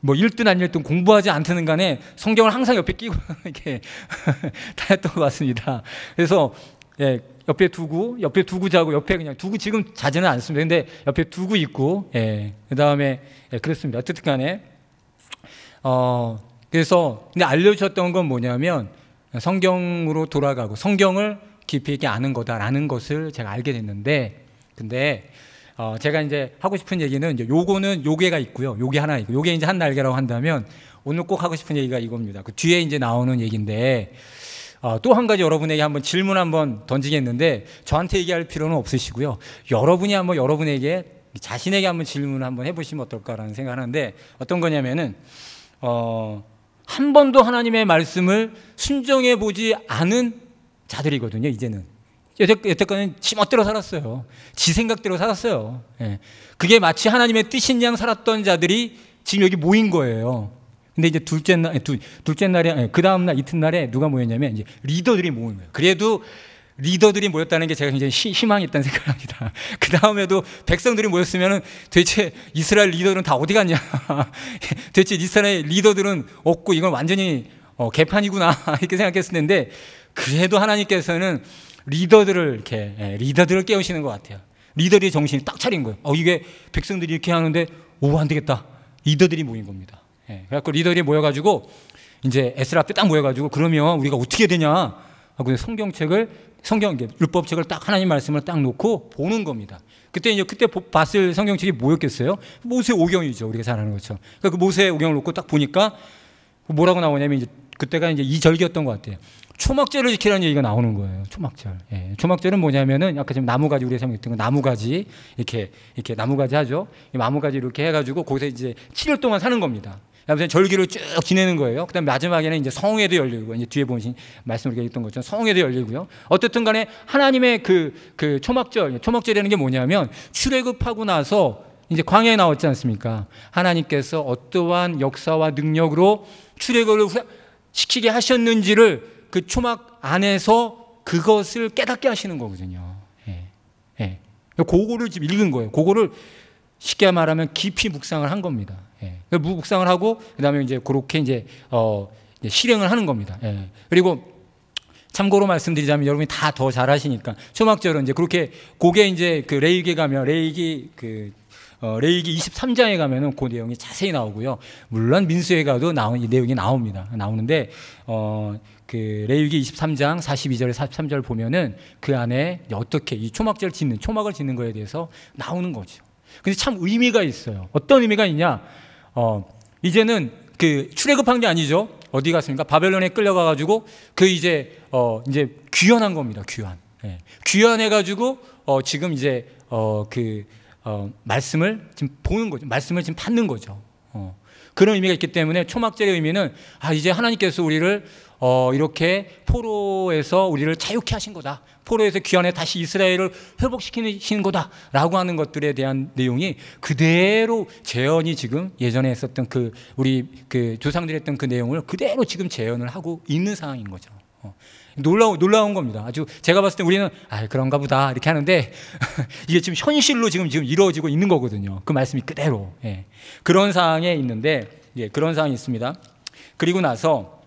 Speaker 1: 뭐 1등 안 1등 공부하지 않든 간에 성경을 항상 옆에 끼고 이렇게 다녔던 것 같습니다. 그래서 예, 옆에 두고 옆에 두고 자고 옆에 그냥 두고 지금 자제는 않습니다. 근데 옆에 두고 있고 예, 그 다음에 예, 그렇습니다. 어쨌든 간에 어, 그래서 근데 알려주셨던 건 뭐냐면 성경으로 돌아가고 성경을 깊이 있게 아는 거다라는 것을 제가 알게 됐는데 근데 어 제가 이제 하고 싶은 얘기는 이제 요거는 요게가 있고요. 요게 하나 있고 요게 이제 한 날개라고 한다면 오늘 꼭 하고 싶은 얘기가 이겁니다. 그 뒤에 이제 나오는 얘긴데 어, 또 한 가지 여러분에게 한번 질문 한번 던지겠는데 저한테 얘기할 필요는 없으시고요. 여러분이 한번 여러분에게 자신에게 한번 질문 한번 해보시면 어떨까라는 생각하는데 어떤 거냐면은 어한 번도 하나님의 말씀을 순종해 보지 않은 자들이거든요, 이제는. 여태, 여태까지는 지멋대로 살았어요. 지 생각대로 살았어요. 예. 그게 마치 하나님의 뜻인 양 살았던 자들이 지금 여기 모인 거예요. 근데 이제 둘째 날, 둘, 째 날에, 예, 그 다음날 이튿날에 누가 모였냐면 이제 리더들이 모인 거예요. 그래도 리더들이 모였다는 게 제가 굉장히 희망했다는 생각을 합니다. 그 다음에도 백성들이 모였으면 대체 이스라엘 리더는 다 어디 갔냐. 대체 이스라엘 리더들은 없고 이건 완전히 어, 개판이구나. 이렇게 생각했을 텐데 그래도 하나님께서는 리더들을 이렇게, 예, 리더들을 깨우시는 것 같아요. 리더들의 정신이 딱 차린 거예요. 어, 이게 백성들이 이렇게 하는데 오, 안 되겠다. 리더들이 모인 겁니다. 예, 그래갖고 리더들이 모여가지고 이제 에스라 앞에 딱 모여가지고 그러면 우리가 어떻게 되냐. 하고 아, 성경책을 성경 율법책을 딱 하나님 말씀을 딱 놓고 보는 겁니다. 그때 이제 그때 봤을 성경책이 뭐였겠어요? 모세 오경이죠. 우리가 잘 아는 것처럼. 그러니까 그 모세 오경을 놓고 딱 보니까 뭐라고 나오냐면 이제 그때가 이제 이 절기였던 것 같아요. 초막절을 지키라는 얘기가 나오는 거예요. 초막절. 예. 초막절은 뭐냐면은 아까 지금 나무가지 우리가 생각했던 나무가지 이렇게 이렇게 나무가지 하죠. 나무가지 이렇게 해가지고 거기서 이제 7일 동안 사는 겁니다. 아무튼 절기로쭉 지내는 거예요. 그다음 마지막에는 이제 성회도 열리고 이제 뒤에 보신 말씀을 드렸던 것처럼 성회도 열리고요. 어쨌든 간에 하나님의 그, 그 초막절, 초막절이라는 게 뭐냐면 출애굽하고 나서 이제 광야에 나왔지 않습니까? 하나님께서 어떠한 역사와 능력으로 출애굽을 시키게 하셨는지를 그 초막 안에서 그것을 깨닫게 하시는 거거든요. 예. 예. 그거를 지금 읽은 거예요. 그거를 쉽게 말하면 깊이 묵상을 한 겁니다. 예. 묵상을 하고 그다음에 이제 그렇게 이제 어 이제 실행을 하는 겁니다. 예. 그리고 참고로 말씀드리자면 여러분이 다 더 잘하시니까 초막절은 이제 그렇게 고게 이제 그 레이기 가면 레이기 그 어, 레이기 23장에 가면은 그 내용이 자세히 나오고요. 물론 민수에 가도 나온 이 내용이 나옵니다. 나오는데 어. 그 레위기 23장 4 2절 43절 보면은 그 안에 어떻게 이 초막절 짓는 초막을 짓는 거에 대해서 나오는 거죠. 근데 참 의미가 있어요. 어떤 의미가 있냐? 어, 이제는 그 출애굽한 게 아니죠. 어디 갔습니까? 바벨론에 끌려가 가지고 그 이제 어 이제 귀환한 겁니다. 귀환. 예. 귀환해 가지고 어 지금 이제 어그 어 말씀을 지금 보는 거죠. 말씀을 지금 받는 거죠. 어. 그런 의미가 있기 때문에 초막절의 의미는 아 이제 하나님께서 우리를 어, 이렇게 포로에서 우리를 자유케 하신 거다. 포로에서 귀환해 다시 이스라엘을 회복시키신 거다라고 하는 것들에 대한 내용이 그대로 재현이 지금 예전에 했었던 그 우리 그 조상들이 했던 그 내용을 그대로 지금 재현을 하고 있는 상황인 거죠. 어. 놀라운, 놀라운 겁니다. 아주 제가 봤을 때 우리는 아 그런가 보다 이렇게 하는데 이게 지금 현실로 지금 지금 이루어지고 있는 거거든요. 그 말씀이 그대로 예. 그런 상황에 있는데 예, 그런 상황이 있습니다. 그리고 나서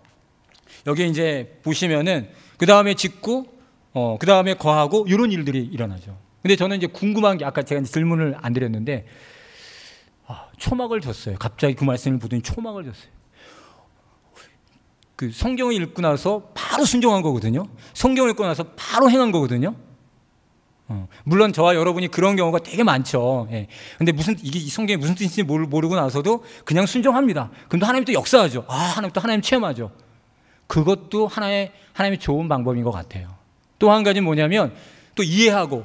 Speaker 1: 여기 이제 보시면은 그 다음에 짓고 어, 그 다음에 거하고 이런 일들이 일어나죠. 근데 저는 이제 궁금한 게 아까 제가 질문을 안 드렸는데 아, 초막을 줬어요. 갑자기 그 말씀을 보더니 초막을 줬어요. 그 성경을 읽고 나서 바로 순종한 거거든요. 성경을 읽고 나서 바로 행한 거거든요. 어, 물론 저와 여러분이 그런 경우가 되게 많죠. 예. 근데 무슨 이게 이 성경이 무슨 뜻인지 모르고 나서도 그냥 순종합니다. 근데 하나님 또 역사하죠. 아, 하나님 또 하나님 체험하죠. 그것도 하나의 하나님의 좋은 방법인 것 같아요. 또 한 가지 뭐냐면 또 이해하고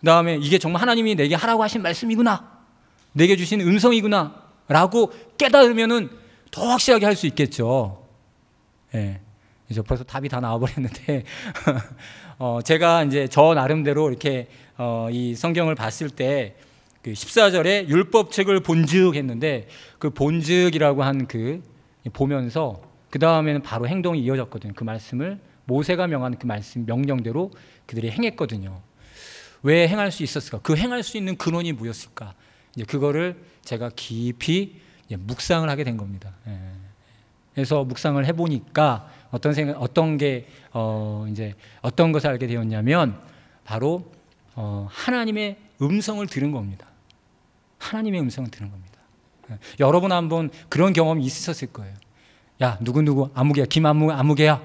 Speaker 1: 그다음에 이게 정말 하나님이 내게 하라고 하신 말씀이구나. 내게 주신 음성이구나. 라고 깨달으면은 더 확실하게 할 수 있겠죠. 예. 이제 벌써 답이 다 나와버렸는데, 어, 제가 이제 저 나름대로 이렇게, 어, 이 성경을 봤을 때, 그 14절에 율법책을 본즉 했는데, 그 본즉이라고 한 그, 보면서 그 다음에는 바로 행동이 이어졌거든요. 그 말씀을 모세가 명한 그 말씀 명령대로 그들이 행했거든요. 왜 행할 수 있었을까? 그 행할 수 있는 근원이 뭐였을까? 이제 그거를 제가 깊이 묵상을 하게 된 겁니다. 예. 그래서 묵상을 해보니까 어떤 생 어떤 게 어, 이제 어떤 것을 알게 되었냐면 바로 어, 하나님의 음성을 들은 겁니다. 하나님의 음성을 들은 겁니다. 예. 여러분 한번 그런 경험이 있으셨을 거예요. 야 누구누구 아무개야 김아무 아무개야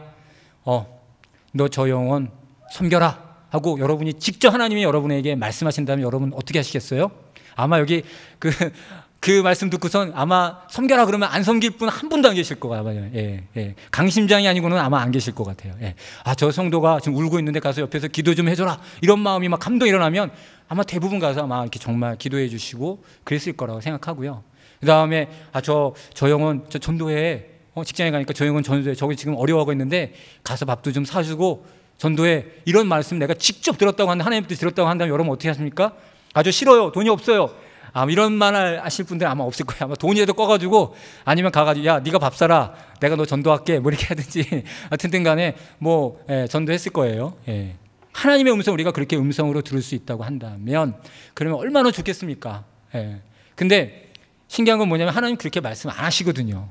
Speaker 1: 어너 저 영혼 섬겨라 하고 여러분이 직접 하나님이 여러분에게 말씀하신다면 여러분 어떻게 하시겠어요? 아마 여기 그, 그 말씀 듣고선 아마 섬겨라 그러면 안 섬길 분 한 분도 안 계실 것 같아요. 예, 예. 강심장이 아니고는 아마 안 계실 것 같아요. 예. 아, 저 성도가 지금 울고 있는데 가서 옆에서 기도 좀 해줘라. 이런 마음이 막 감동 일어나면 아마 대부분 가서 막 이렇게 정말 기도해 주시고 그랬을 거라고 생각하고요. 그 다음에, 아, 저, 저 영혼, 저 전도회에 어, 직장에 가니까 저 형은 전도에 저기 지금 어려워하고 있는데 가서 밥도 좀 사주고 전도해 이런 말씀 내가 직접 들었다고 한다 하나님께 들었다고 한다면 여러분 어떻게 하십니까? 아주 싫어요. 돈이 없어요. 아, 이런 말 하실 분들 아마 없을 거예요. 아마 돈이라도 꺼가지고 아니면 가가지고 야 네가 밥 사라. 내가 너 전도할게. 뭐 이렇게 하든지 하여튼간에 뭐 예, 전도했을 거예요. 예. 하나님의 음성 우리가 그렇게 음성으로 들을 수 있다고 한다면 그러면 얼마나 좋겠습니까? 예. 근데 신기한 건 뭐냐면 하나님 그렇게 말씀 안 하시거든요.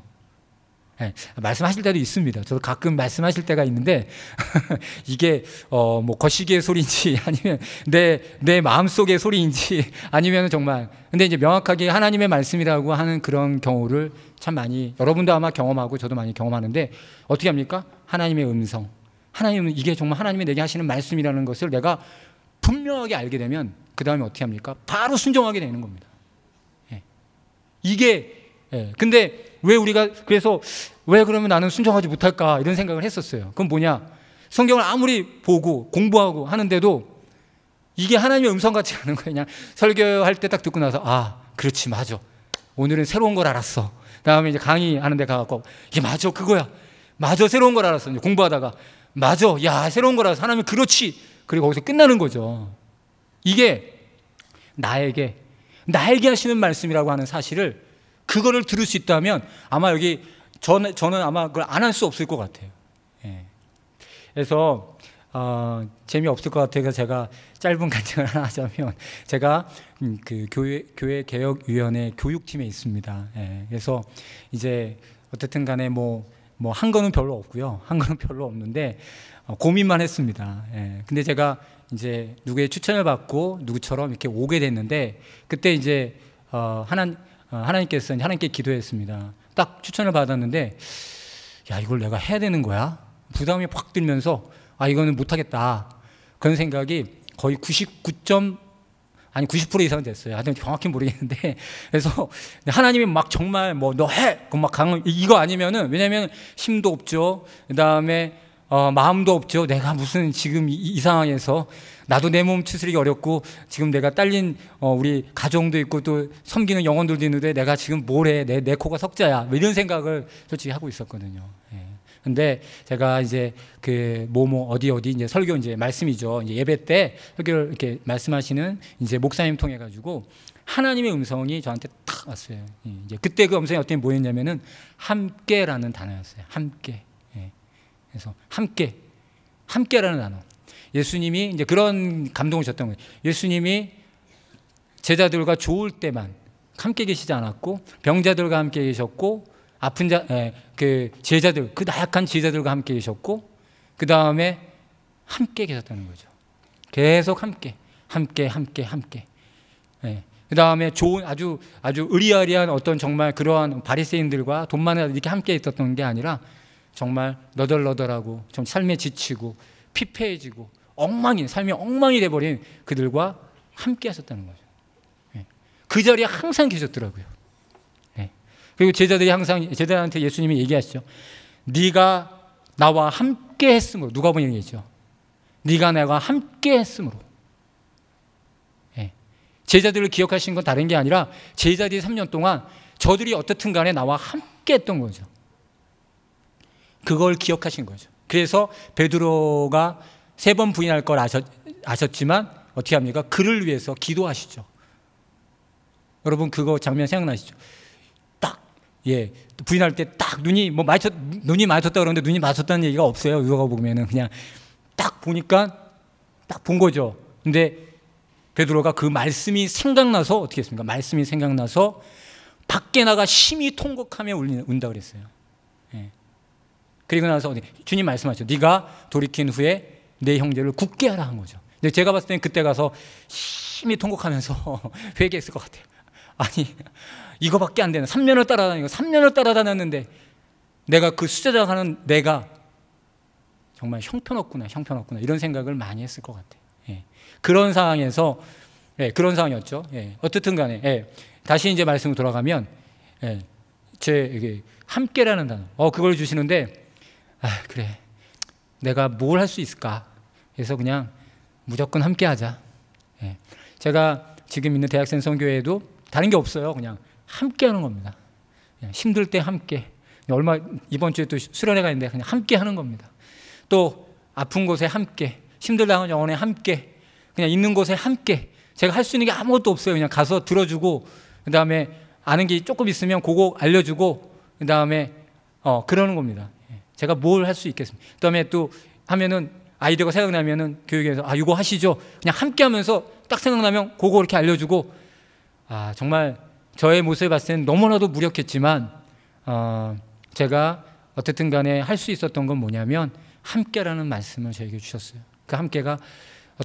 Speaker 1: 네, 말씀하실 때도 있습니다. 저도 가끔 말씀하실 때가 있는데 이게 어, 뭐 거시기의 소리인지 아니면 내 내 마음 속의 소리인지 아니면 정말 근데 이제 명확하게 하나님의 말씀이라고 하는 그런 경우를 참 많이 여러분도 아마 경험하고 저도 많이 경험하는데 어떻게 합니까? 하나님의 음성, 하나님 이게 정말 하나님이 내게 하시는 말씀이라는 것을 내가 분명하게 알게 되면 그 다음에 어떻게 합니까? 바로 순종하게 되는 겁니다. 예. 이게 예. 근데 왜 우리가 그래서 왜 그러면 나는 순종하지 못할까 이런 생각을 했었어요. 그건 뭐냐? 성경을 아무리 보고 공부하고 하는데도 이게 하나님의 음성 같지 않은 거예 설교할 때 딱 듣고 나서 아 그렇지 맞아. 오늘은 새로운 걸 알았어. 다음에 이제 강의하는 데 가갖고 이게 맞아 그거야. 맞아 새로운 걸 알았어. 이제 공부하다가 맞아 야 새로운 걸 알았어. 하나님 그렇지. 그리고 거기서 끝나는 거죠. 이게 나에게 나에게 하시는 말씀이라고 하는 사실을 그거를 들을 수 있다면 아마 여기 저는, 저는 아마 그걸 안 할 수 없을 것 같아요. 예. 그래서 어, 재미없을 것 같아서 제가 짧은 간증을 하나 하자면 제가 음, 그 교회, 교회 개혁위원회 교육팀에 있습니다. 예. 그래서 이제 어쨌든 간에 뭐, 뭐한 거는 별로 없고요. 한 거는 별로 없는데 어, 고민만 했습니다. 예. 근데 제가 이제 누구의 추천을 받고 누구처럼 이렇게 오게 됐는데 그때 이제 어, 하나 어, 하나님께서 하나님께 기도했습니다. 딱 추천을 받았는데 야 이걸 내가 해야 되는 거야? 부담이 확 들면서 아 이거는 못하겠다 그런 생각이 거의 99. 아니 90% 이상 됐어요. 하여튼 정확히 모르겠는데 그래서 하나님이 막 정말 뭐 너 해, 그막 강 이거 아니면은 왜냐면 힘도 없죠. 그다음에 어, 마음도 없죠. 내가 무슨 지금 이, 이 상황에서 나도 내 몸 추스리기 어렵고 지금 내가 딸린 어, 우리 가정도 있고 또 섬기는 영혼들도 있는데 내가 지금 뭘 해? 내, 내 코가 석자야. 뭐 이런 생각을 솔직히 하고 있었거든요. 예. 근데 제가 이제 그 뭐 뭐 어디 어디 이제 설교 이제 말씀이죠. 이제 예배 때 설교를 이렇게 말씀하시는 이제 목사님 통해 가지고 하나님의 음성이 저한테 탁 왔어요. 예. 이제 그때 그 음성이 어떻게 뭐였냐면은 함께라는 단어였어요. 함께. 그래서 함께, 함께라는 단어. 예수님이 이제 그런 감동을 줬던 거예요. 예수님이 제자들과 좋을 때만 함께 계시지 않았고 병자들과 함께 계셨고 아픈 자, 그 제자들, 그 나약한 제자들과 함께 계셨고 그 다음에 함께 계셨다는 거죠. 계속 함께, 함께, 함께, 함께. 예. 그 다음에 좋은 아주 아주 의리아리한 어떤 정말 그러한 바리새인들과 돈 많은 이렇게 함께 있었던 게 아니라 정말 너덜너덜하고 좀 삶에 지치고 피폐해지고 엉망인 삶이 엉망이 돼버린 그들과 함께 하셨다는 거죠. 예. 그 자리에 항상 계셨더라고요. 예. 그리고 제자들이 항상 제자한테 예수님이 얘기하시죠. 네가 나와 함께 했으므로 누가 보면 얘기죠 네가 내가 함께 했으므로. 예. 제자들을 기억하신 건 다른 게 아니라 제자들이 3년 동안 저들이 어떻든 간에 나와 함께 했던 거죠. 그걸 기억하신 거죠. 그래서 베드로가 세 번 부인할 걸 아셨, 아셨지만 어떻게 합니까? 그를 위해서 기도하시죠. 여러분 그거 장면 생각나시죠? 딱 예, 부인할 때 딱 눈이 뭐 마쳤 눈이 마쳤다 그러는데 눈이 마쳤다는 얘기가 없어요. 누가 보면은 그냥 딱 보니까 딱 본 거죠. 근데 베드로가 그 말씀이 생각나서 어떻게 했습니까? 말씀이 생각나서 밖에 나가 심히 통곡하며 울다 그랬어요. 예. 그리고 나서 주님 말씀하죠. 네가 돌이킨 후에 내 형제를 굳게 하라 한 거죠. 근데 제가 봤을 땐 그때 가서 심히 통곡하면서 회개했을 것 같아요. 아니 이거밖에 안 되나? 3년을 따라다니고 3년을 따라다녔는데 내가 그 수제자하는 내가 정말 형편없구나, 형편없구나 이런 생각을 많이 했을 것 같아요. 예. 그런 상황에서 예, 그런 상황이었죠. 예. 어쨌든간에 예. 다시 이제 말씀으로 돌아가면 예, 제 이게 함께라는 단어, 어 그걸 주시는데 아, 그래. 내가 뭘 할 수 있을까? 그래서 그냥 무조건 함께 하자. 예. 제가 지금 있는 대학생 선교회에도 다른 게 없어요. 그냥 함께 하는 겁니다. 그냥 예, 힘들 때 함께. 얼마 이번 주에 또 수련회가 있는데 그냥 함께 하는 겁니다. 또 아픈 곳에 함께, 힘들다는 영혼에 함께, 그냥 있는 곳에 함께. 제가 할 수 있는 게 아무것도 없어요. 그냥 가서 들어주고 그다음에 아는 게 조금 있으면 그거 알려주고 그다음에 어 그러는 겁니다. 제가 뭘 할 수 있겠습니까? 그다음에 또 하면은 아이디어가 생각나면은 교육에서 아 이거 하시죠. 그냥 함께 하면서 딱 생각나면 그거 이렇게 알려주고 아 정말 저의 모습을 봤을 때 너무나도 무력했지만 어 제가 어쨌든 간에 할 수 있었던 건 뭐냐면 함께라는 말씀을 저에게 주셨어요. 그 함께가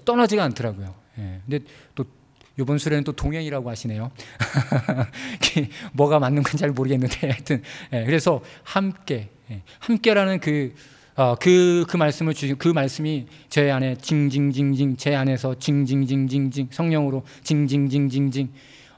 Speaker 1: 떠나지가 않더라고요. 예. 근데 또 이번 수련은 또 동행이라고 하시네요. 뭐가 맞는 건 잘 모르겠는데 하여튼 예. 그래서 함께 예, 함께라는 그, 어, 그, 그 말씀을 주신 그 말씀이 제 안에 징징징징, 제 안에서 징징징징징, 성령으로 징징징징징.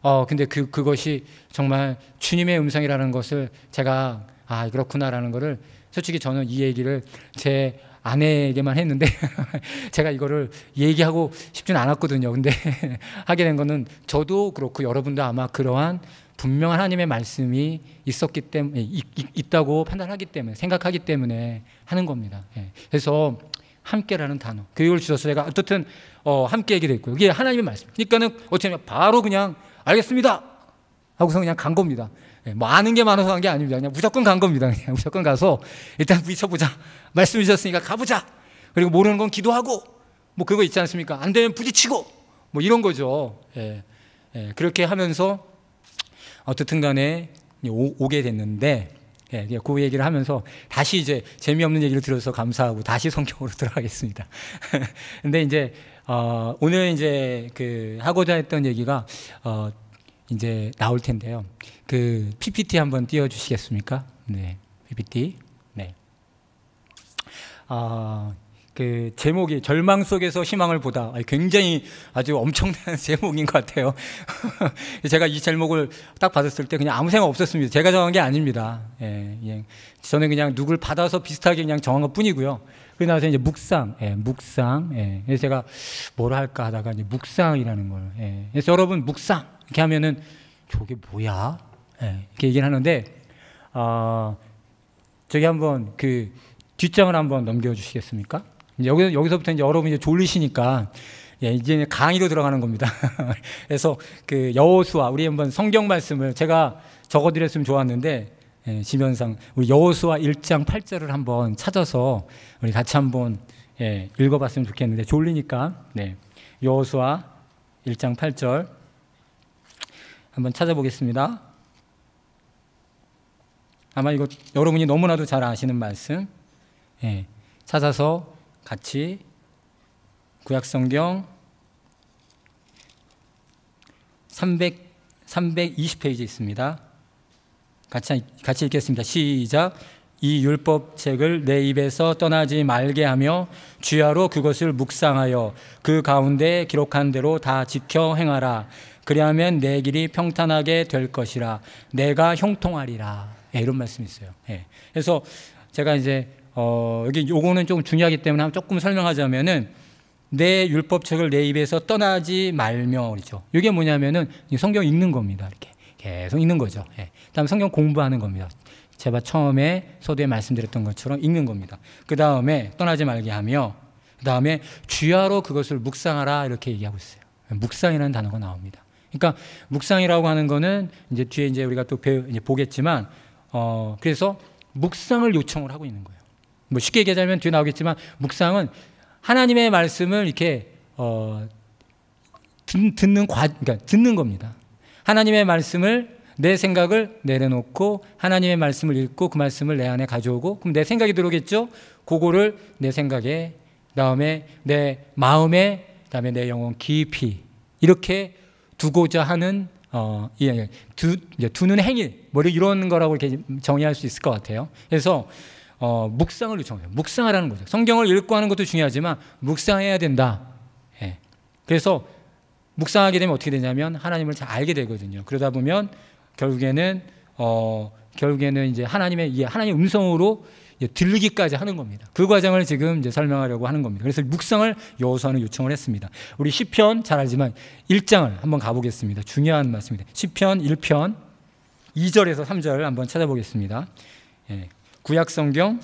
Speaker 1: 어, 근데 그, 그것이 정말 주님의 음성이라는 것을 제가, 아, 그렇구나라는 것을 솔직히 저는 이 얘기를 제 아내에게만 했는데 제가 이거를 얘기하고 싶진 않았거든요. 근데 하게 된 거는 저도 그렇고 여러분도 아마 그러한 분명한 하나님의 말씀이 있었기 때문에 예, 있, 다고 판단하기 때문에 생각하기 때문에 하는 겁니다. 예. 그래서 함께라는 단어 교육을 그 주셔서 제가 어쨌든 어, 함께 얘기를 했고요. 이게 하나님의 말씀. 그러니까는 어쩌면 바로 그냥 알겠습니다 하고서 그냥 간 겁니다. 예, 뭐 아는 게 많아서 간 게 아닙니다. 그냥 무조건 간 겁니다. 그냥 무조건 가서 일단 미쳐보자. 말씀 주셨으니까 가보자. 그리고 모르는 건 기도하고 뭐 그거 있지 않습니까? 안 되면 부딪히고 뭐 이런 거죠. 예, 예, 그렇게 하면서 어떻든 간에 오, 게 됐는데 예, 그 얘기를 하면서 다시 이제 재미없는 얘기를 들어서 감사하고 다시 성경으로 들어가겠습니다. 근데 이제 어, 오늘 이제 그 하고자 했던 얘기가 어, 이제 나올 텐데요. 그 PPT 한번 띄워 주시겠습니까? 네. PPT. 네. 어, 그 제목이 절망 속에서 희망을 보다 굉장히 아주 엄청난 제목인 것 같아요. 제가 이 제목을 딱 받았을 때 그냥 아무 생각 없었습니다. 제가 정한 게 아닙니다. 예, 예. 저는 그냥 누굴 받아서 비슷하게 그냥 정한 것 뿐이고요. 그러고 나서 이제 묵상, 예, 묵상. 예. 그래서 제가 뭘 할까 하다가 이제 묵상이라는 걸. 예. 그래서 여러분 묵상 이렇게 하면은 저게 뭐야? 예, 이렇게 얘기를 하는데 어, 저기 한번 그 뒷장을 한번 넘겨주시겠습니까? 여기, 여기서부터 이제 여러분 이제 졸리시니까 예, 이제 강의로 들어가는 겁니다. 그래서 그 여호수아 우리 한번 성경 말씀을 제가 적어드렸으면 좋았는데 예, 지면상 우리 여호수아 1장 8절을 한번 찾아서 우리 같이 한번 예, 읽어봤으면 좋겠는데 졸리니까 네. 여호수아 1장 8절 한번 찾아보겠습니다. 아마 이거 여러분이 너무나도 잘 아시는 말씀 예, 찾아서 같이 구약성경 300, 320페이지에 있습니다. 같이, 같이 읽겠습니다. 시작. 이 율법책을 내 입에서 떠나지 말게 하며 주야로 그것을 묵상하여 그 가운데 기록한 대로 다 지켜 행하라. 그리하면 내 길이 평탄하게 될 것이라. 내가 형통하리라. 예, 이런 말씀이 있어요. 예. 그래서 제가 이제 어, 여기 요거는 조금 중요하기 때문에 조금 설명하자면은 내 율법책을 내 입에서 떠나지 말며 그렇죠. 이게 뭐냐면은 성경 읽는 겁니다. 이렇게 계속 읽는 거죠. 예. 다음 성경 공부하는 겁니다. 제가 처음에 서두에 말씀드렸던 것처럼 읽는 겁니다. 그 다음에 떠나지 말게 하며 그 다음에 주야로 그것을 묵상하라 이렇게 얘기하고 있어요. 묵상이라는 단어가 나옵니다. 그러니까 묵상이라고 하는 거는 이제 뒤에 이제 우리가 또배 이제 보겠지만 어, 그래서 묵상을 요청을 하고 있는 거예요. 뭐 쉽게 얘기하자면 뒤에 나오겠지만 묵상은 하나님의 말씀을 이렇게 어, 듣, 듣는 과 그러니까 듣는 겁니다. 하나님의 말씀을 내 생각을 내려놓고 하나님의 말씀을 읽고 그 말씀을 내 안에 가져오고 그럼 내 생각이 들어오겠죠. 그거를 내 생각에 다음에 내 마음에 그다음에 내 영혼 깊이 이렇게 두고자 하는 어, 예, 두, 두는 행위, 뭐 이런 거라고 이렇게 정의할 수 있을 것 같아요. 그래서 어, 묵상을 요청해요. 묵상하라는 거죠. 성경을 읽고 하는 것도 중요하지만 묵상해야 된다. 예. 그래서 묵상하게 되면 어떻게 되냐면 하나님을 잘 알게 되거든요. 그러다 보면 결국에는 어, 결국에는 이제 하나님의 이하나님 음성으로 들리기까지 하는 겁니다. 그 과정을 지금 이제 설명하려고 하는 겁니다. 그래서 묵상을 여호수아는 요청을 했습니다. 우리 시편 잘 알지만 1장을 한번 가보겠습니다. 중요한 말씀입니다. 시편 1편 2절에서 3절 한번 찾아보겠습니다. 예. 구약 성경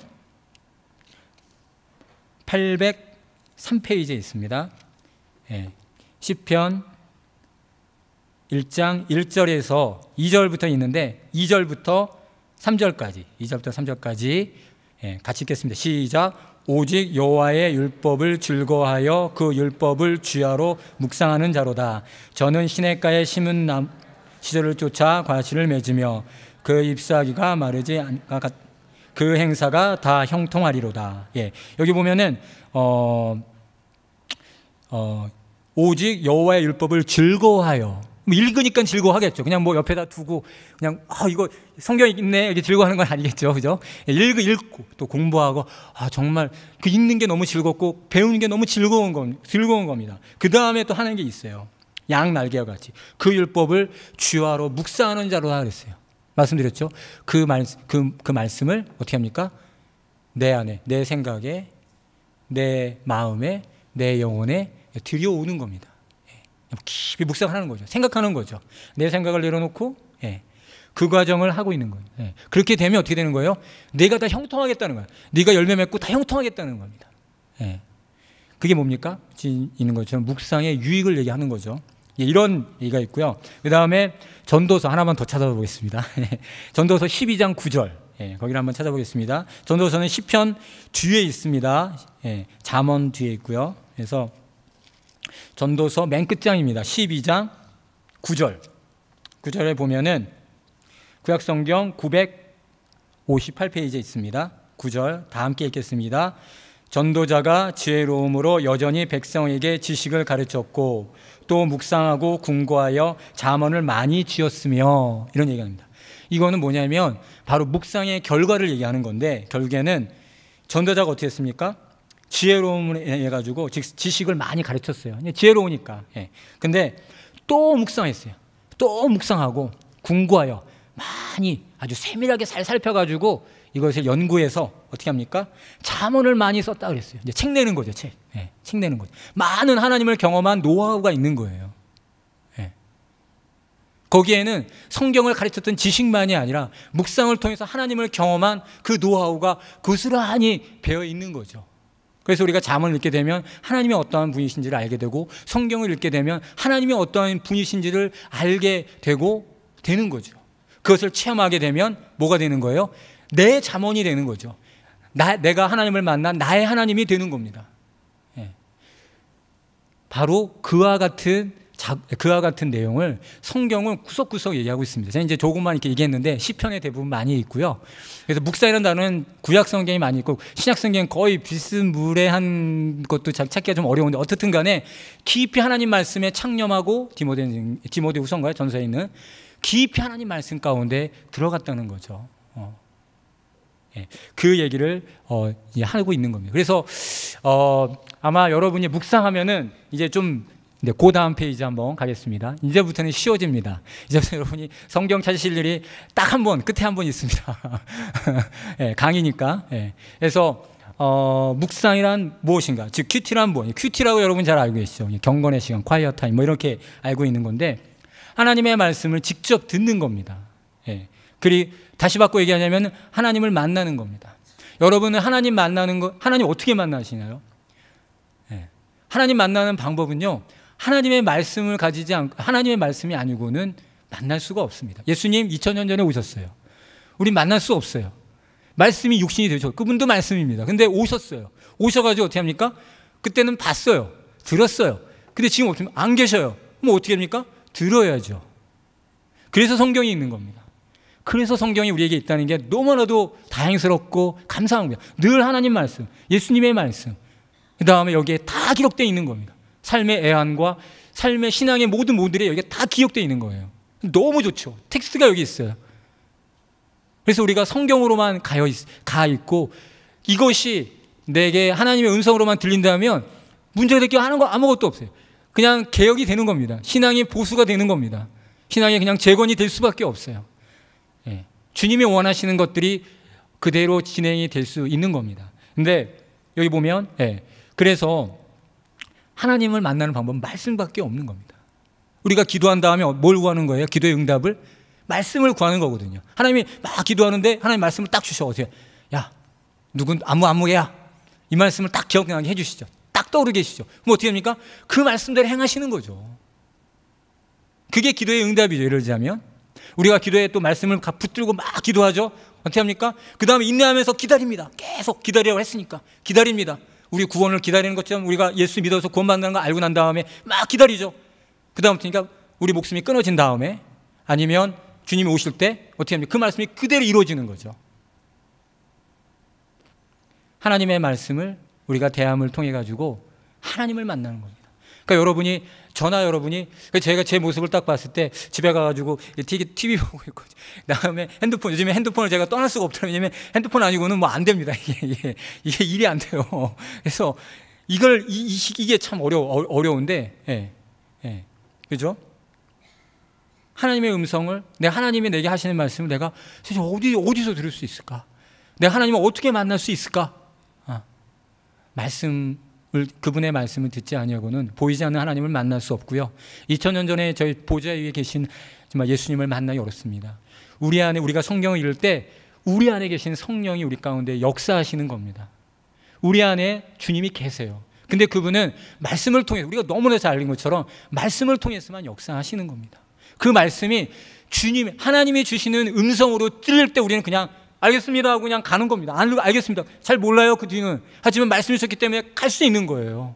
Speaker 1: 803페이지에 있습니다. 예. 시편 1장 1절에서 2절부터 있는데 2절부터 3절까지 2절부터 3절까지 예, 같이 읽겠습니다. 시작 오직 여호와의 율법을 즐거하여 그 율법을 주야로 묵상하는 자로다. 저는 시냇가에 심은 시절을 쫓아 과실을 맺으며 그 잎사귀가 마르지 않, 아, 그 행사가 다 형통하리로다. 예. 여기 보면은 어, 어, 오직 여호와의 율법을 즐거워하여 뭐 읽으니까 즐거워하겠죠. 그냥 뭐 옆에다 두고 그냥 아 이거 성경 있네 이렇게 즐거워하는 건 아니겠죠, 그죠? 예, 읽 읽고 또 공부하고 아 정말 그 읽는 게 너무 즐겁고 배우는 게 너무 즐거운 건 즐거운 겁니다. 그 다음에 또 하는 게 있어요. 양 날개와 같이 그 율법을 주하로 묵상하는 자로 하랬어요. 말씀드렸죠. 그, 말, 그, 그 말씀을 어떻게 합니까? 내 안에, 내 생각에, 내 마음에, 내 영혼에 들여오는 겁니다. 예. 깊이 묵상하는 거죠. 생각하는 거죠. 내 생각을 내려놓고 예. 그 과정을 하고 있는 거예요. 예. 그렇게 되면 어떻게 되는 거예요? 내가 다 형통하겠다는 거야. 네가 열매 맺고 다 형통하겠다는 겁니다. 그게 뭡니까? 있는 것처럼 묵상의 유익을 얘기하는 거죠. 예, 이런 얘기가 있고요. 그 다음에 전도서 하나만 더 찾아보겠습니다. 전도서 12장 9절. 예, 거기를 한번 찾아보겠습니다. 전도서는 10편 뒤에 있습니다. 예, 잠언 뒤에 있고요. 그래서 전도서 맨 끝장입니다. 12장 9절. 9절에 보면은 구약성경 958페이지에 있습니다. 9절 다 함께 읽겠습니다. 전도자가 지혜로움으로 여전히 백성에게 지식을 가르쳤고 또 묵상하고 궁고하여 자언을 많이 지었으며 이런 얘기합니다. 이거는 뭐냐면 바로 묵상의 결과를 얘기하는 건데 결국는 전도자가 어떻게 했습니까? 지혜로움을 해가지고 지식을 많이 가르쳤어요. 지혜로우니까. 예. 근데 또 묵상했어요. 또 묵상하고 궁고하여 많이 아주 세밀하게 잘 살펴가지고 이것을 연구해서 어떻게 합니까? 자문을 많이 썼다 그랬어요. 이제 책 내는 거죠, 책. 네, 책 내는 거죠. 많은 하나님을 경험한 노하우가 있는 거예요. 네. 거기에는 성경을 가르쳤던 지식만이 아니라 묵상을 통해서 하나님을 경험한 그 노하우가 고스란히 배어 있는 거죠. 그래서 우리가 잠을 읽게 되면 하나님이 어떠한 분이신지를 알게 되고 성경을 읽게 되면 하나님이 어떠한 분이신지를 알게 되고 되는 거죠. 그것을 체험하게 되면 뭐가 되는 거예요? 내 자원이 되는 거죠. 나, 내가 하나님을 만난 나의 하나님이 되는 겁니다. 예. 바로 그와 같은 자, 그와 같은 내용을 성경은 구석구석 얘기하고 있습니다. 제가 이제 조금만 이렇게 얘기했는데 시편의 대부분 많이 있고요. 그래서 묵사이라는 단어는 구약 성경이 많이 있고 신약 성경 거의 비스무레한 것도 찾기가 좀 어려운데 어떻든 간에 깊이 하나님 말씀에 창념하고 디모데 디모데후서가요 전서에 있는 깊이 하나님 말씀 가운데 들어갔다는 거죠. 어. 예, 그 얘기를 어, 예, 하고 있는 겁니다. 그래서 어, 아마 여러분이 묵상하면은 이제 좀 네, 그 다음 페이지 한번 가겠습니다. 이제부터는 쉬워집니다. 이제부터 여러분이 성경 찾으실 일이 딱 한 번, 끝에 한 번 있습니다. 예, 강의니까. 예. 그래서 어, 묵상이란 무엇인가? 즉, 큐티란 무엇? 큐티라고 여러분 잘 알고 계시죠? 경건의 시간, 콰이어 타임, 뭐 이렇게 알고 있는 건데 하나님의 말씀을 직접 듣는 겁니다. 예. 그리 다시 바꿔 얘기하냐면 하나님을 만나는 겁니다. 여러분은 하나님 만나는 거 하나님 어떻게 만나시나요? 예. 하나님 만나는 방법은요. 하나님의 말씀을 가지지 않고 하나님의 말씀이 아니고는 만날 수가 없습니다. 예수님 2 0년 전에 오셨어요. 우리 만날 수 없어요. 말씀이 육신이 되죠. 그분도 말씀입니다. 근데 오셨어요. 오셔가지고 어떻게 합니까? 그때는 봤어요. 들었어요. 근데 지금 어떻게 안 계셔요. 뭐 어떻게 합니까? 들어야죠. 그래서 성경이 있는 겁니다. 그래서 성경이 우리에게 있다는 게 너무나도 다행스럽고 감사한 거예요. 늘 하나님 말씀, 예수님의 말씀. 그 다음에 여기에 다 기록되어 있는 겁니다. 삶의 애환과 삶의 신앙의 모든 모들이 여기에 다기록되어 있는 거예요. 너무 좋죠. 텍스트가 여기 있어요. 그래서 우리가 성경으로만 가여 있, 가 있고 이것이 내게 하나님의 음성으로만 들린다면 문제가 될게 하는 거 아무것도 없어요. 그냥 개혁이 되는 겁니다. 신앙의 보수가 되는 겁니다. 신앙의 그냥 재건이 될 수밖에 없어요. 예. 주님이 원하시는 것들이 그대로 진행이 될 수 있는 겁니다. 근데 여기 보면 예. 그래서 하나님을 만나는 방법은 말씀밖에 없는 겁니다. 우리가 기도한 다음에 뭘 구하는 거예요? 기도의 응답을 말씀을 구하는 거거든요. 하나님이 막 기도하는데 하나님 말씀을 딱 주셔 어떻게? 야, 누군 아무 아무야 이 말씀을 딱 기억나게 해주시죠. 딱 떠오르게 계시죠. 그럼 어떻게 합니까? 그 말씀대로 행하시는 거죠. 그게 기도의 응답이죠. 예를 들자면. 우리가 기도에 또 말씀을 붙들고 막 기도하죠. 어떻게 합니까? 그 다음에 인내하면서 기다립니다. 계속 기다리라고 했으니까. 기다립니다. 우리 구원을 기다리는 것처럼 우리가 예수 믿어서 구원받는걸 알고 난 다음에 막 기다리죠. 그 다음부터니까 우리 목숨이 끊어진 다음에 아니면 주님이 오실 때 어떻게 합니까? 그 말씀이 그대로 이루어지는 거죠. 하나님의 말씀을 우리가 대함을 통해 가지고 하나님을 만나는 겁니다. 그러니까 여러분이 저나 여러분이 그러니까 제가 제 모습을 딱 봤을 때 집에 가가지고 TV, 보고 있고 다음에 핸드폰 요즘에 핸드폰을 제가 떠날 수가 없더라 왜냐면 핸드폰 아니고는 뭐 안 됩니다. 이게, 이게 일이 안 돼요. 그래서 이걸 이, 이게 참 어려 어, 어려운데 예, 예, 그죠? 하나님의 음성을 내 하나님이 내게 하시는 말씀을 내가 어디 어디서 들을 수 있을까? 내 하나님을 어떻게 만날 수 있을까? 말씀을 그분의 말씀을 듣지 아니하고는 보이지 않는 하나님을 만날 수 없고요. 2000년 전에 저희 보좌 위에 계신 정말 예수님을 만나기 어렵습니다. 우리 안에 우리가 성경을 읽을 때 우리 안에 계신 성령이 우리 가운데 역사하시는 겁니다. 우리 안에 주님이 계세요. 근데 그분은 말씀을 통해 우리가 너무나 잘 알린 것처럼 말씀을 통해서만 역사하시는 겁니다. 그 말씀이 주님 하나님이 주시는 음성으로 들릴 때 우리는 그냥 알겠습니다 하고 그냥 가는 겁니다. 안, 알겠습니다. 잘 몰라요 그 뒤는. 하지만 말씀이 있기 때문에 갈 수 있는 거예요.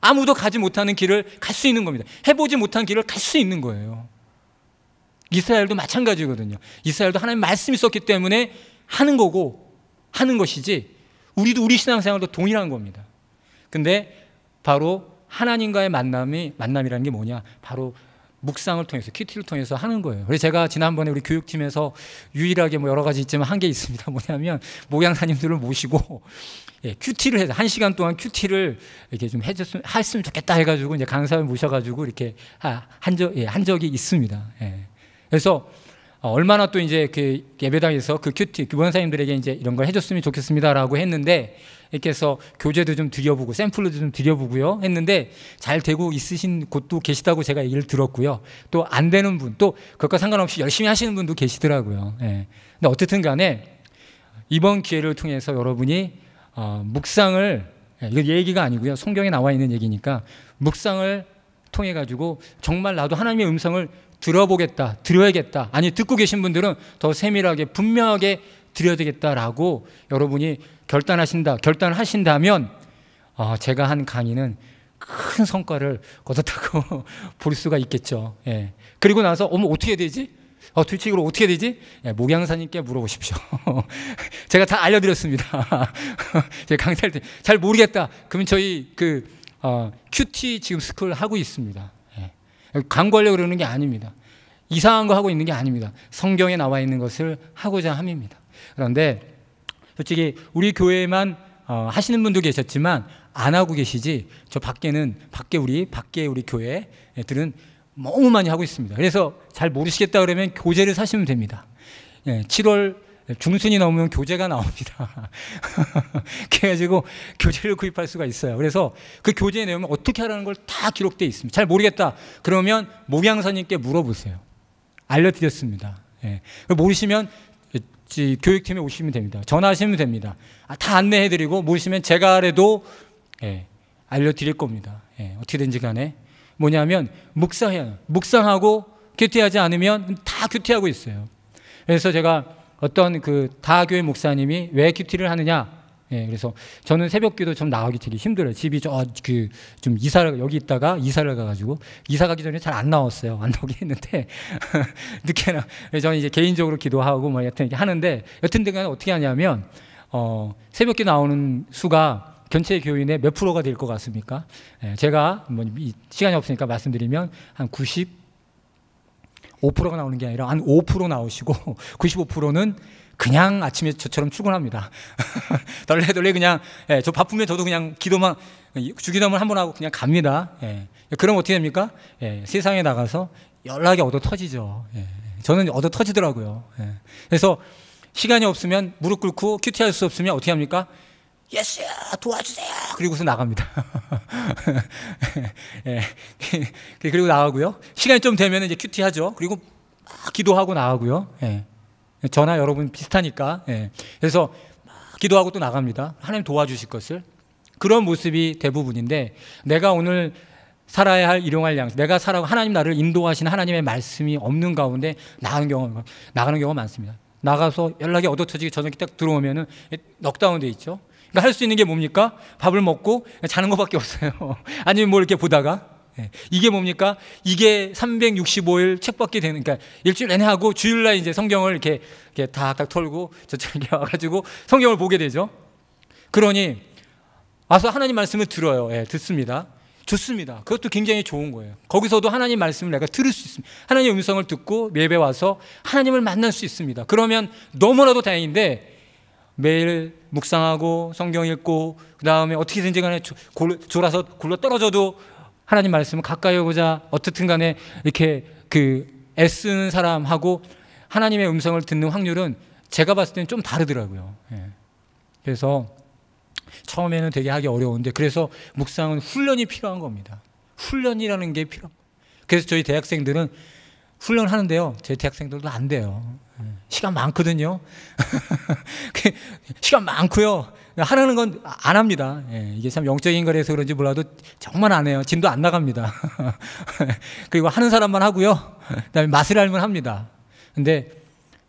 Speaker 1: 아무도 가지 못하는 길을 갈 수 있는 겁니다. 해보지 못한 길을 갈 수 있는 거예요. 이스라엘도 마찬가지거든요. 이스라엘도 하나님 말씀이 있었기 때문에 하는 거고 하는 것이지 우리도 우리 신앙생활도 동일한 겁니다. 근데 바로 하나님과의 만남이 만남이라는 게 뭐냐? 바로 묵상을 통해서 큐티를 통해서 하는 거예요. 그래서 제가 지난번에 우리 교육팀에서 유일하게 뭐 여러 가지 있지만 한게 있습니다. 뭐냐면 목양사님들을 모시고 예, 큐티를 해서 한 시간 동안 큐티를 이렇게 좀 해줬으면 했으면 좋겠다 해가지고 이제 강사를 모셔가지고 이렇게 한적 예, 한 적이 있습니다. 예. 그래서 얼마나 또 이제 그 예배당에서 그 큐티 그 원사님들에게 이제 이런 걸 해줬으면 좋겠습니다라고 했는데 이렇게 해서 교재도 좀 드려보고 샘플도 좀 드려보고요 했는데 잘 되고 있으신 곳도 계시다고 제가 얘기를 들었고요 또 안 되는 분 또 그것과 상관없이 열심히 하시는 분도 계시더라고요 예. 근데 어쨌든 간에 이번 기회를 통해서 여러분이 어, 묵상을 예, 이거 얘기가 아니고요 성경에 나와 있는 얘기니까 묵상을 통해 가지고 정말 나도 하나님의 음성을 들어보겠다 들어야겠다 아니 듣고 계신 분들은 더 세밀하게 분명하게 드려야 되겠다라고 여러분이 결단하신다, 결단하신다면 어, 제가 한 강의는 큰 성과를 거뒀다고 볼 수가 있겠죠. 예. 그리고 나서 어머 어떻게 되지? 어, 도대체 이걸 어떻게 되지? 예, 목양사님께 물어보십시오. 제가 다 알려드렸습니다. 제가 강사할 때잘 모르겠다. 그러면 저희 그 어, 큐티 지금 스쿨 하고 있습니다. 예. 광고하려고 그러는 게 아닙니다. 이상한 거 하고 있는 게 아닙니다. 성경에 나와 있는 것을 하고자 함입니다. 그런데 솔직히 우리 교회에만 어, 하시는 분도 계셨지만 안 하고 계시지 저 밖에는 밖에 우리 밖에 우리 교회 애들은 너무 많이 하고 있습니다. 그래서 잘 모르시겠다 그러면 교재를 사시면 됩니다. 예, 7월 중순이 넘으면 교재가 나옵니다. 그래가지고 교재를 구입할 수가 있어요. 그래서 그 교재 내용을 어떻게 하라는 걸 다 기록돼 있습니다. 잘 모르겠다 그러면 목양사님께 물어보세요. 알려드렸습니다. 예. 모르시면 교육팀에 오시면 됩니다. 전화하시면 됩니다. 아, 다 안내해드리고 모시면 제가 알아도 예, 알려드릴 겁니다. 예, 어떻게든지 간에 뭐냐면 묵상해 묵상하고 교퇴하지 않으면 다 교퇴하고 있어요. 그래서 제가 어떤 그 다교회 목사님이 왜 교퇴를 하느냐 예, 그래서 저는 새벽기도 좀 나가기 되게 힘들어요. 집이 저그 아, 좀 이사를 여기 있다가 이사를 가가지고 이사 가기 전에 잘 안 나왔어요. 안 나오긴 했는데 늦게나 저는 이제 개인적으로 기도하고 뭐 여튼 이렇게 하는데 여튼간 어떻게 하냐면 어, 새벽기 나오는 수가 전체 교인의 몇 프로가 될 것 같습니까? 예, 제가 뭐 시간이 없으니까 말씀드리면 한 90. 5%가 나오는 게 아니라 한 5% 나오시고 95%는 그냥 아침에 저처럼 출근합니다. 덜레덜레 그냥 예, 저 바쁘면 저도 그냥 기도만 주기도만 한번 하고 그냥 갑니다. 예. 그럼 어떻게 됩니까? 예, 세상에 나가서 연락이 얻어 터지죠. 예. 저는 얻어 터지더라고요. 예. 그래서 시간이 없으면 무릎 꿇고 큐티할 수 없으면 어떻게 합니까? 예수 도와주세요. 그리고서 나갑니다. 예. 그, 그, 그리고 나가고요. 시간이 좀 되면 이제 큐티하죠. 그리고 막 기도하고 나가고요. 저나 여러분 비슷하니까. 예. 그래서 기도하고 또 나갑니다. 하나님 도와주실 것을. 그런 모습이 대부분인데 내가 오늘 살아야 할 일용할 양식, 내가 살아고 하나님 나를 인도하시 하나님의 말씀이 없는 가운데 나가는 경우 나가는 경우가 많습니다. 나가서 연락이 얻어터지기 저녁에 딱 들어오면은 넉다운돼 있죠. 그러니까 할 수 있는 게 뭡니까? 밥을 먹고 자는 것밖에 없어요. 아니면 뭐 이렇게 보다가 예. 이게 뭡니까? 이게 365일 책 받게 되는 그러니까 일주일 내내 하고 주일날 이제 성경을 이렇게 이렇게 다닥 털고 저쪽에 와가지고 성경을 보게 되죠. 그러니 와서 하나님 말씀을 들어요. 예, 듣습니다. 좋습니다. 그것도 굉장히 좋은 거예요. 거기서도 하나님 말씀을 내가 들을 수 있습니다. 하나님 음성을 듣고 예배 와서 하나님을 만날 수 있습니다. 그러면 너무나도 다행인데 매일 묵상하고 성경 읽고 그 다음에 어떻게든지 간에 졸아서 굴러 떨어져도 하나님 말씀을 가까이 오고자 어쨌든 간에 이렇게 그 애쓰는 사람하고 하나님의 음성을 듣는 확률은 제가 봤을 때는 좀 다르더라고요. 예. 그래서 처음에는 되게 하기 어려운데 그래서 묵상은 훈련이 필요한 겁니다. 훈련이라는 게 필요. 그래서 저희 대학생들은 훈련하는데요. 제 대학생들도 안 돼요. 예. 시간 많거든요. 그 시간 많고요. 하라는 건 안 합니다. 예, 이게 참 영적인 거라서 그런지 몰라도 정말 안 해요. 진도 안 나갑니다. 그리고 하는 사람만 하고요. 그다음에 맛을 알면 합니다. 근데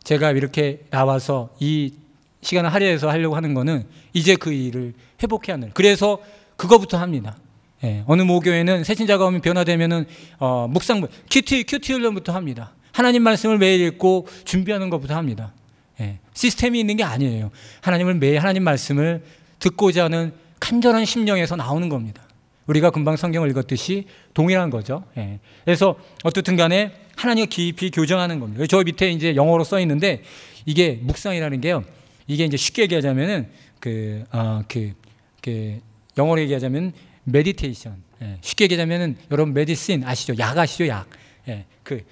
Speaker 1: 제가 이렇게 나와서 이 시간을 할애해서 하려고 하는 거는 이제 그 일을 회복해야 하는. 그래서 그거부터 합니다. 예, 어느 모교회는 새신자가 오면 변화되면은 어, 묵상 큐티 큐티 훈련부터 합니다. 하나님 말씀을 매일 읽고 준비하는 것부터 합니다. 예, 시스템이 있는 게 아니에요. 하나님을 매일 하나님 말씀을 듣고자 하는 간절한 심령에서 나오는 겁니다. 우리가 금방 성경을 읽었듯이 동일한 거죠. 예, 그래서 어떻든 간에 하나님이 깊이 교정하는 겁니다. 저 밑에 이제 영어로 써 있는데 이게 묵상이라는 게요. 이게 이제 쉽게 얘기하자면은 그, 아, 그, 그 영어로 얘기하자면 메디테이션. 예, 쉽게 얘기하자면은 여러분 메디신 아시죠? 약 아시죠? 약. 예, 그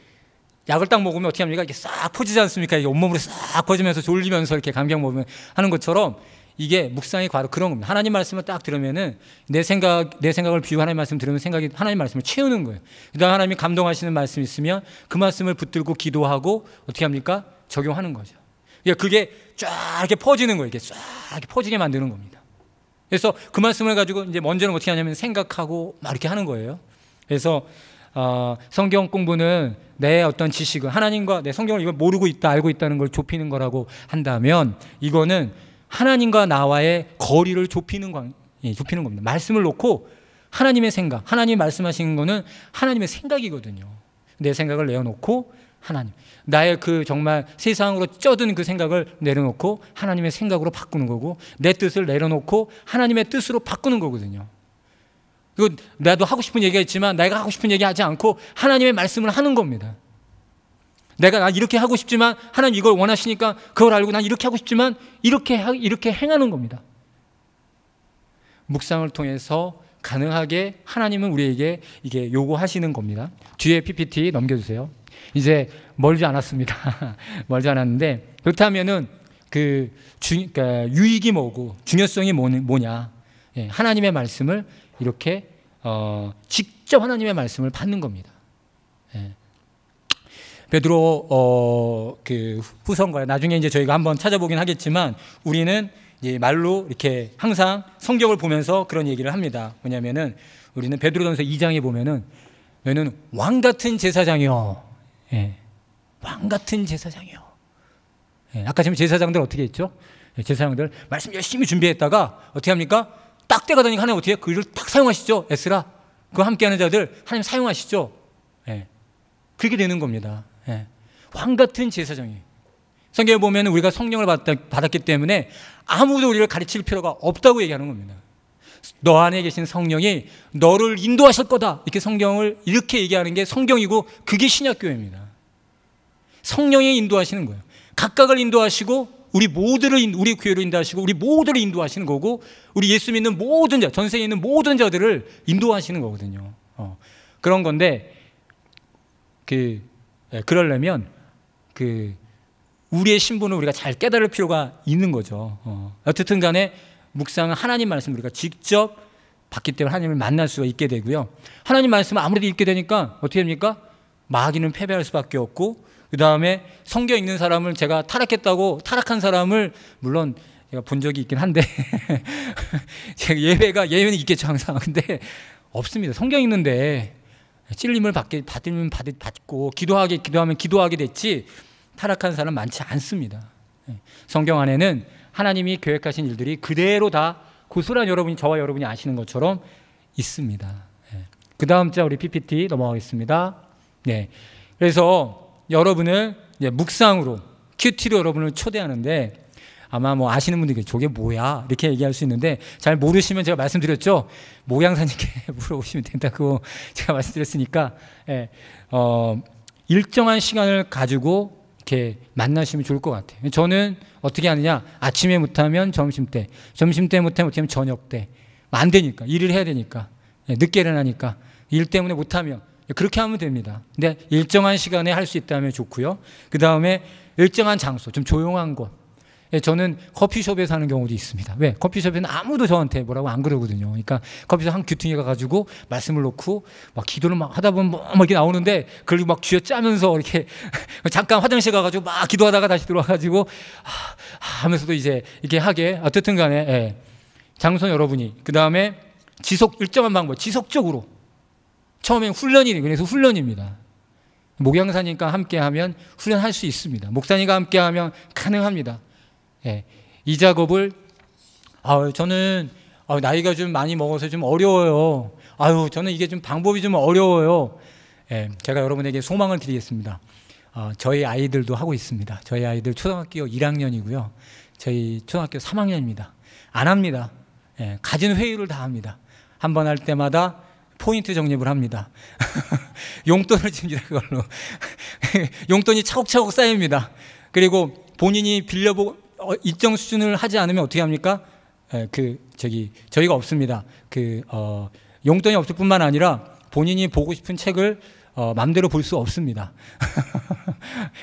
Speaker 1: 약을 딱 먹으면 어떻게 합니까? 이게 싹 퍼지지 않습니까? 이게 온몸으로 싹 퍼지면서 졸리면서 이렇게 감격 먹으면 하는 것처럼 이게 묵상이 바로 그런 겁니다. 하나님 말씀을 딱 들으면은 내 생각, 내 생각을 비유 하나님 말씀 들으면 생각이 하나님 말씀을 채우는 거예요. 그다음 하나님이 감동하시는 말씀 있으면 그 말씀을 붙들고 기도하고 어떻게 합니까? 적용하는 거죠. 그러니까 그게쫙 이렇게 퍼지는 거예요. 이게 쫙 이렇게 퍼지게 만드는 겁니다. 그래서 그 말씀을 가지고 이제 먼저는 어떻게 하냐면 생각하고 막 이렇게 하는 거예요. 그래서 어, 성경 공부는 내 어떤 지식을 하나님과 내 성경을 이걸 모르고 있다 알고 있다는 걸 좁히는 거라고 한다면 이거는 하나님과 나와의 거리를 좁히는 거, 예, 좁히는 겁니다. 말씀을 놓고 하나님의 생각, 하나님 말씀하시는 거는 하나님의 생각이거든요. 내 생각을 내어놓고 하나님, 나의 그 정말 세상으로 쩌든 그 생각을 내려놓고 하나님의 생각으로 바꾸는 거고 내 뜻을 내려놓고 하나님의 뜻으로 바꾸는 거거든요. 이거 그 나도 하고 싶은 얘기가 있지만 내가 하고 싶은 얘기 하지 않고 하나님의 말씀을 하는 겁니다. 내가 난 이렇게 하고 싶지만 하나님 이걸 원하시니까 그걸 알고 난 이렇게 하고 싶지만 이렇게 이렇게 행하는 겁니다. 묵상을 통해서 가능하게 하나님은 우리에게 이게 요구하시는 겁니다. 뒤에 PPT 넘겨주세요. 이제 멀지 않았습니다. 멀지 않았는데 그렇다면은 그 주, 그러니까 유익이 뭐고 중요성이 뭐냐? 예, 하나님의 말씀을 이렇게 어, 직접 하나님의 말씀을 받는 겁니다. 예. 베드로 어, 그 후성과 나중에 이제 저희가 한번 찾아보긴 하겠지만 우리는 말로 이렇게 항상 성경을 보면서 그런 얘기를 합니다. 뭐냐면은 우리는 베드로전서 2장에 보면은 너는 왕 같은 제사장이요. 예. 왕 같은 제사장이요. 예. 아까 지금 제사장들 어떻게 했죠? 예, 제사장들 말씀 열심히 준비했다가 어떻게 합니까? 딱 때가 되니까 하나님 어떻게 그 일을 딱 사용하시죠. 에스라. 그와 함께하는 자들 하나님 사용하시죠. 예. 그렇게 되는 겁니다. 예. 왕 같은 제사장이. 성경에 보면 우리가 성령을 받았, 기 때문에 아무도 우리를 가르칠 필요가 없다고 얘기하는 겁니다. 너 안에 계신 성령이 너를 인도하실 거다. 이렇게 성경을 이렇게 얘기하는 게 성경이고 그게 신약교회입니다. 성령이 인도하시는 거예요. 각각을 인도하시고 우리 모두를 우리 교회로 인도하시고 우리 모두를 인도하시는 거고 우리 예수 믿는 모든 자 전생에 있는 모든 자들을 인도하시는 거거든요. 어, 그런 건데 그 예, 그러려면 그 우리의 신분을 우리가 잘 깨달을 필요가 있는 거죠. 어. 어쨌든 간에 묵상은 하나님 말씀 우리가 직접 받기 때문에 하나님을 만날 수가 있게 되고요. 하나님 말씀을 아무래도 읽게 되니까 어떻게 됩니까? 마귀는 패배할 수밖에 없고 그 다음에 성경 읽는 사람을 제가 타락했다고 타락한 사람을 물론 제가 본 적이 있긴 한데 제가 예배가 예외는 있겠죠 항상 근데 없습니다. 성경 읽는데 찔림을 받게 받으면 받, 고 기도하게 기도하면 기도하게 됐지 타락한 사람 많지 않습니다. 예. 성경 안에는 하나님이 계획하신 일들이 그대로 다 고스란 여러분이 저와 여러분이 아시는 것처럼 있습니다. 예. 그 다음 자 우리 PPT 넘어가겠습니다. 네, 그래서 여러분을 이제 묵상으로 큐티로 여러분을 초대하는데 아마 뭐 아시는 분들이 저게 뭐야 이렇게 얘기할 수 있는데 잘 모르시면 제가 말씀드렸죠 모양사님께 물어보시면 된다고 제가 말씀드렸으니까 예, 어, 일정한 시간을 가지고 이렇게 만나시면 좋을 것 같아요. 저는 어떻게 하느냐 아침에 못하면 점심 때, 점심 때 못하면 못하면 저녁 때. 안 되니까 일을 해야 되니까 예, 늦게 일어나니까 일 때문에 못하면 그렇게 하면 됩니다. 근데 일정한 시간에 할 수 있다면 좋고요. 그 다음에 일정한 장소, 좀 조용한 곳. 예, 저는 커피숍에 사는 경우도 있습니다. 왜? 커피숍에는 아무도 저한테 뭐라고 안 그러거든요. 그러니까 커피숍 한 귀퉁이 가가지고 말씀을 놓고 막 기도를 막 하다 보면 막 뭐, 뭐 이렇게 나오는데 그걸 막 쥐어 짜면서 이렇게 잠깐 화장실 가가지고 막 기도하다가 다시 들어와가지고 하면서도 이제 이렇게 하게 어쨌든 간에 예, 장소 여러분이 그 다음에 지속 일정한 방법 지속적으로 처음엔 훈련이 그래서 훈련입니다. 목양사님과 함께하면 훈련할 수 있습니다. 목사님과 함께하면 가능합니다. 예, 이 작업을 아 저는 아, 나이가 좀 많이 먹어서 좀 어려워요. 아유 저는 이게 좀 방법이 좀 어려워요. 예, 제가 여러분에게 소망을 드리겠습니다. 아, 저희 아이들도 하고 있습니다. 저희 아이들 초등학교 1학년이고요. 저희 초등학교 3학년입니다. 안 합니다. 예, 가진 회의를 다 합니다. 한 번 할 때마다 포인트 적립을 합니다. 용돈을 줍니다, 그걸로. 용돈이 차곡차곡 쌓입니다. 그리고 본인이 빌려보, 어, 일정 수준을 하지 않으면 어떻게 합니까? 에, 예, 그, 저기, 저희가 없습니다. 그, 어, 용돈이 없을 뿐만 아니라 본인이 보고 싶은 책을 어, 마음대로 볼 수 없습니다.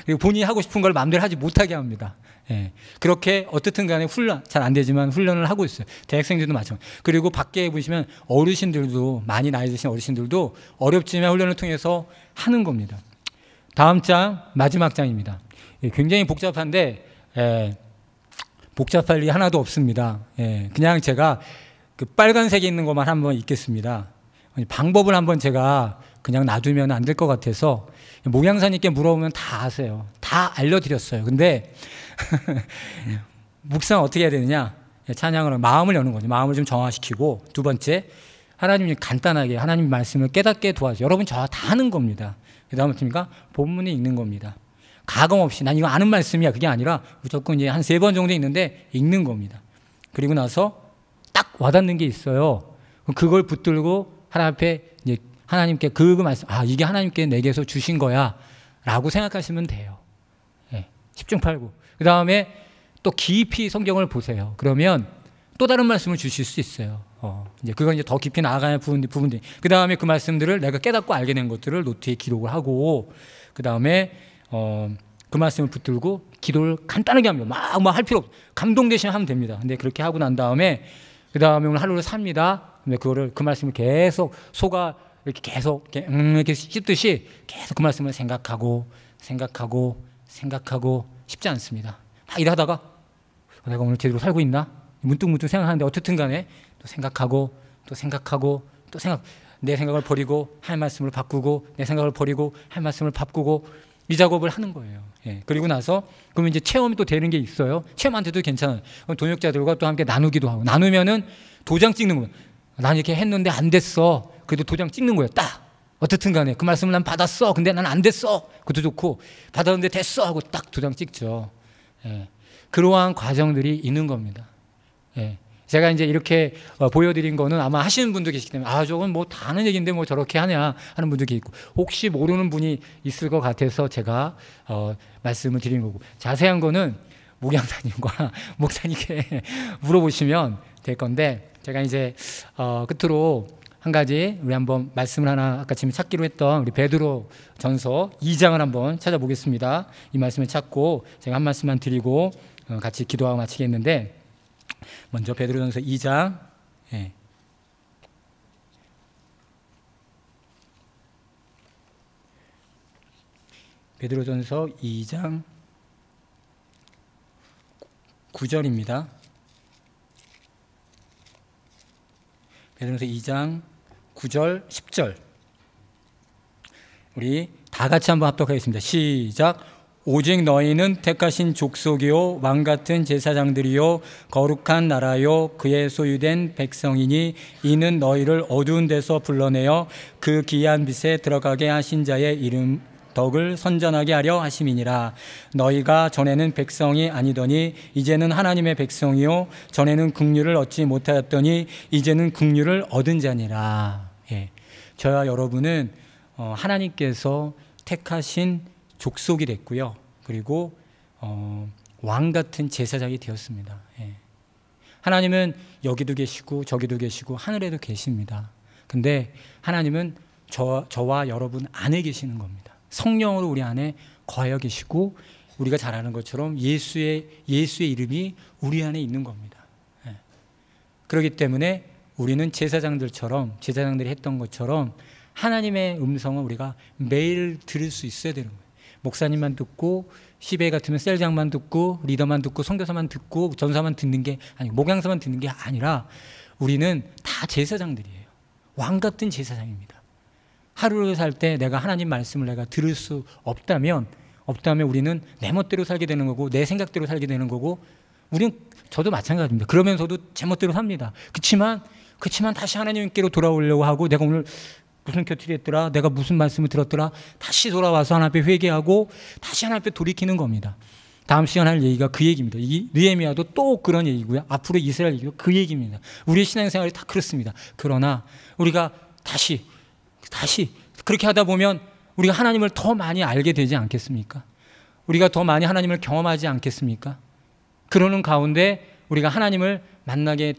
Speaker 1: 그리고 본인이 하고 싶은 걸 마음대로 하지 못하게 합니다. 예. 그렇게 어떻든 간에 훈련 잘 안 되지만 훈련을 하고 있어요. 대학생들도 마찬가지. 그리고 밖에 보시면 어르신들도 많이 나이 드신 어르신들도 어렵지만 훈련을 통해서 하는 겁니다. 다음 장 마지막 장입니다. 예, 굉장히 복잡한데 예, 복잡할 일이 하나도 없습니다. 예, 그냥 제가 그 빨간색에 있는 것만 한번 읽겠습니다. 방법을 한번 제가 그냥 놔두면 안 될 것 같아서 목양사님께 물어보면 다 아세요. 다 알려드렸어요. 근데 묵상 어떻게 해야 되느냐? 예, 찬양으로 마음을 여는 거죠. 마음을 좀 정화시키고 두 번째 하나님이 간단하게 하나님 말씀을 깨닫게 도와줘. 여러분 저 다 하는 겁니다. 그다음 어떻습니까? 본문을 읽는 겁니다. 가감 없이 난 이거 아는 말씀이야 그게 아니라 무조건 이제 한 세 번 정도 읽는데 읽는 겁니다. 그리고 나서 딱 와닿는 게 있어요. 그걸 붙들고 하나 앞에 이제 하나님께 그, 그, 말씀 아 이게 하나님께 내게서 주신 거야라고 생각하시면 돼요. 예. 10중 8구. 그 다음에 또 깊이 성경을 보세요. 그러면 또 다른 말씀을 주실 수 있어요. 어, 이제 그건 이제 더 깊이 나아가는 부분, 부분들. 그 다음에 그 말씀들을 내가 깨닫고 알게 된 것들을 노트에 기록을 하고, 그 다음에 어, 그 말씀을 붙들고 기도를 간단하게 합니다. 막막 할 필요 없. 감동 대신 하면 됩니다. 근데 그렇게 하고 난 다음에 그 다음에 오늘 하루를 삽니다. 근데 그거를 그 말씀을 계속 소가 이렇게 계속 이렇게, 음, 이렇게 씹듯이 계속 그 말씀을 생각하고 생각하고 생각하고 쉽지 않습니다. 막 일하다가 어, 내가 오늘 제대로 살고 있나? 문득문득 생각하는데 어떻든 간에 또 생각하고 또 생각하고 또 생각 내 생각을 버리고 할 말씀을 바꾸고 내 생각을 버리고 할 말씀을 바꾸고 이 작업을 하는 거예요. 예. 그리고 나서 그러면 이제 체험이 또 되는 게 있어요. 체험 안 돼도 괜찮아요. 동역자들과 또 함께 나누기도 하고 나누면은 도장 찍는 거예요. 난 이렇게 했는데 안 됐어. 그래도 도장 찍는 거예요. 딱 어떻든 간에 그 말씀을 난 받았어. 근데 난 안 됐어. 그것도 좋고 받았는데 됐어 하고 딱 두 장 찍죠. 예. 그러한 과정들이 있는 겁니다. 예. 제가 이제 이렇게 어, 보여드린 거는 아마 하시는 분도 계시기 때문에 아 저건 뭐다 하는 얘긴데뭐 저렇게 하냐 하는 분도 계시고 혹시 모르는 분이 있을 것 같아서 제가 어, 말씀을 드린 거고 자세한 거는 목양사님과 목사님께 물어보시면 될 건데 제가 이제 어, 끝으로 한 가지 우리 한번 말씀을 하나 아까 지금 찾기로 했던 우리 베드로 전서 2장을 한번 찾아보겠습니다. 이 말씀을 찾고 제가 한 말씀만 드리고 어, 같이 기도하고 마치겠는데 먼저 베드로 전서 2장 예. 베드로 전서 2장 9절입니다. 베드로서 2장 9절, 10절. 우리 다 같이 한번 합독하겠습니다. 시작. 오직 너희는 택하신 족속이요 왕 같은 제사장들이요 거룩한 나라요 그의 소유된 백성이니 이는 너희를 어두운 데서 불러내어 그 귀한 빛에 들어가게 하신 자의 이름 덕을 선전하게 하려 하심이니라 너희가 전에는 백성이 아니더니 이제는 하나님의 백성이요 전에는 긍휼을 얻지 못하였더니 이제는 긍휼을 얻은 자니라 예. 저와 여러분은 어, 하나님께서 택하신 족속이 됐고요 그리고 어, 왕 같은 제사장이 되었습니다 예. 하나님은 여기도 계시고 저기도 계시고 하늘에도 계십니다 근데 하나님은 저, 저와 여러분 안에 계시는 겁니다 성령으로 우리 안에 거하여 계시고 우리가 잘 아는 것처럼 예수의 예수의 이름이 우리 안에 있는 겁니다. 예. 그렇기 때문에 우리는 제사장들처럼 제사장들이 했던 것처럼 하나님의 음성을 우리가 매일 들을 수 있어야 되는 거예요. 목사님만 듣고 시베 같으면 셀장만 듣고 리더만 듣고 선교사만 듣고 전사만 듣는 게 아니 목양사만 듣는 게 아니라 우리는 다 제사장들이에요. 왕 같은 제사장입니다. 하루를 살 때 내가 하나님 말씀을 내가 들을 수 없다면 없다면 우리는 내 멋대로 살게 되는 거고 내 생각대로 살게 되는 거고 우리는 저도 마찬가지입니다. 그러면서도 제 멋대로 삽니다. 그렇지만 그렇지만 다시 하나님께로 돌아오려고 하고 내가 오늘 무슨 곁티를 했더라 내가 무슨 말씀을 들었더라 다시 돌아와서 하나님 앞에 회개하고 다시 하나님 앞에 돌이키는 겁니다. 다음 시간 할 얘기가 그 얘기입니다. 이 느헤미야도 또 그런 얘기고요. 앞으로 이스라엘 얘기도 그 얘기입니다. 우리의 신앙생활이 다 그렇습니다. 그러나 우리가 다시 다시 그렇게 하다 보면 우리가 하나님을 더 많이 알게 되지 않겠습니까? 우리가 더 많이 하나님을 경험하지 않겠습니까? 그러는 가운데 우리가 하나님을 만나게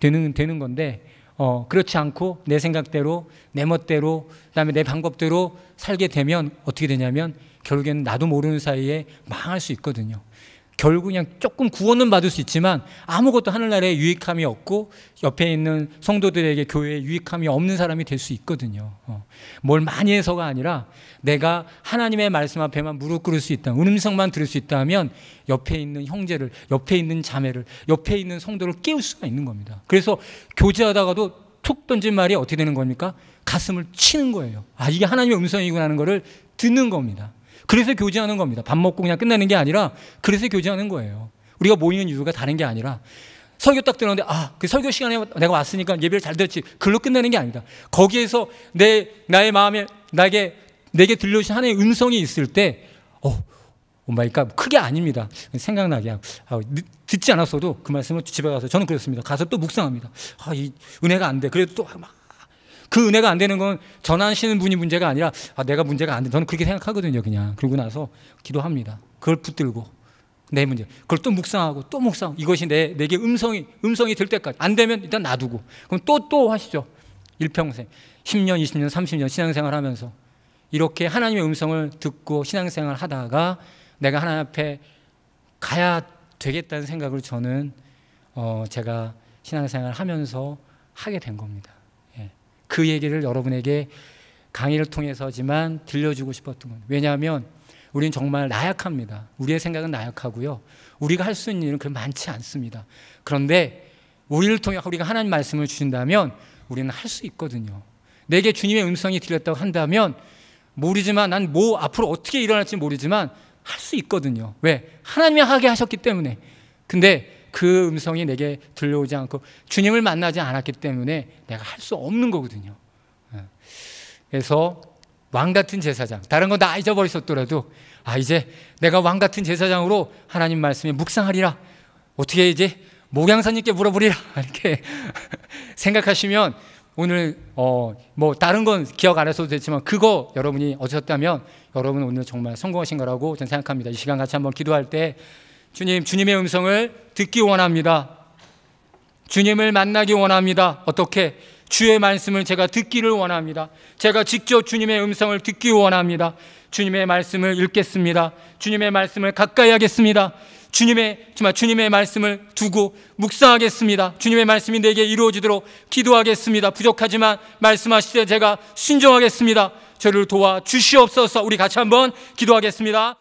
Speaker 1: 되는 되는 건데 어, 그렇지 않고 내 생각대로 내 멋대로 그다음에 내 방법대로 살게 되면 어떻게 되냐면 결국에 나도 모르는 사이에 망할 수 있거든요. 결국 그냥 조금 구원은 받을 수 있지만 아무것도 하늘나라에 유익함이 없고 옆에 있는 성도들에게 교회에 유익함이 없는 사람이 될 수 있거든요. 어. 뭘 많이 해서가 아니라 내가 하나님의 말씀 앞에만 무릎 꿇을 수 있다, 음성만 들을 수 있다면 옆에 있는 형제를, 옆에 있는 자매를, 옆에 있는 성도를 깨울 수가 있는 겁니다. 그래서 교제하다가도 툭 던진 말이 어떻게 되는 겁니까? 가슴을 치는 거예요. 아, 이게 하나님의 음성이구나 하는 거를 듣는 겁니다. 그래서 교제하는 겁니다. 밥 먹고 그냥 끝내는 게 아니라 그래서 교제하는 거예요. 우리가 모이는 이유가 다른 게 아니라 설교 딱 들었는데 아, 그 설교 시간에 내가 왔으니까 예배를 잘 들었지. 글로 끝내는 게 아니다. 거기에서 내 나의 마음에 나게 내게 들려주신 하나의 음성이 있을 때 어, 오마이갓 o 크게 아닙니다. 생각나게 아, 듣지 않았어도 그 말씀을 집에 가서 저는 그렇습니다. 가서 또 묵상합니다. 아, 이 은혜가 안 돼. 그래도 또막 그 은혜가 안 되는 건 전하시는 분이 문제가 아니라 아, 내가 문제가 안 돼. 저는 그렇게 생각하거든요, 그냥. 그러고 나서 기도합니다. 그걸 붙들고 내 문제. 그걸 또 묵상하고 또 묵상. 이것이 내 내게 음성이 음성이 들 때까지 안 되면 일단 놔두고. 그럼 또또 또 하시죠. 일평생 10년, 20년, 30년 신앙생활 하면서 이렇게 하나님의 음성을 듣고 신앙생활 하다가 내가 하나님 앞에 가야 되겠다는 생각을 저는 어, 제가 신앙생활 하면서 하게 된 겁니다. 그 얘기를 여러분에게 강의를 통해서지만 들려주고 싶었던 건 왜냐하면 우리는 정말 나약합니다. 우리의 생각은 나약하고요. 우리가 할 수 있는 일은 그 많지 않습니다. 그런데 우리를 통해 우리가 하나님 말씀을 주신다면 우리는 할 수 있거든요. 내게 주님의 음성이 들렸다고 한다면 모르지만 난 뭐 앞으로 어떻게 일어날지 모르지만 할 수 있거든요. 왜? 하나님이 하게 하셨기 때문에. 근데 그 음성이 내게 들려오지 않고 주님을 만나지 않았기 때문에 내가 할 수 없는 거거든요. 예. 그래서 왕 같은 제사장, 다른 건 다 잊어버렸었더라도 아 이제 내가 왕 같은 제사장으로 하나님 말씀에 묵상하리라. 어떻게 이제 목양사님께 물어보리라 이렇게 생각하시면 오늘 어뭐 다른 건 기억 안 하셔도 되지만 그거 여러분이 얻셨다면 여러분 오늘 정말 성공하신 거라고 저는 생각합니다. 이 시간 같이 한번 기도할 때 주님, 주님의 음성을 듣기 원합니다. 주님을 만나기 원합니다. 어떻게? 주의 말씀을 제가 듣기를 원합니다. 제가 직접 주님의 음성을 듣기 원합니다. 주님의 말씀을 읽겠습니다. 주님의 말씀을 가까이 하겠습니다. 주님의 정말 주님의 말씀을 두고 묵상하겠습니다. 주님의 말씀이 내게 이루어지도록 기도하겠습니다. 부족하지만 말씀하실 때 제가 순종하겠습니다. 저를 도와 주시옵소서. 우리 같이 한번 기도하겠습니다.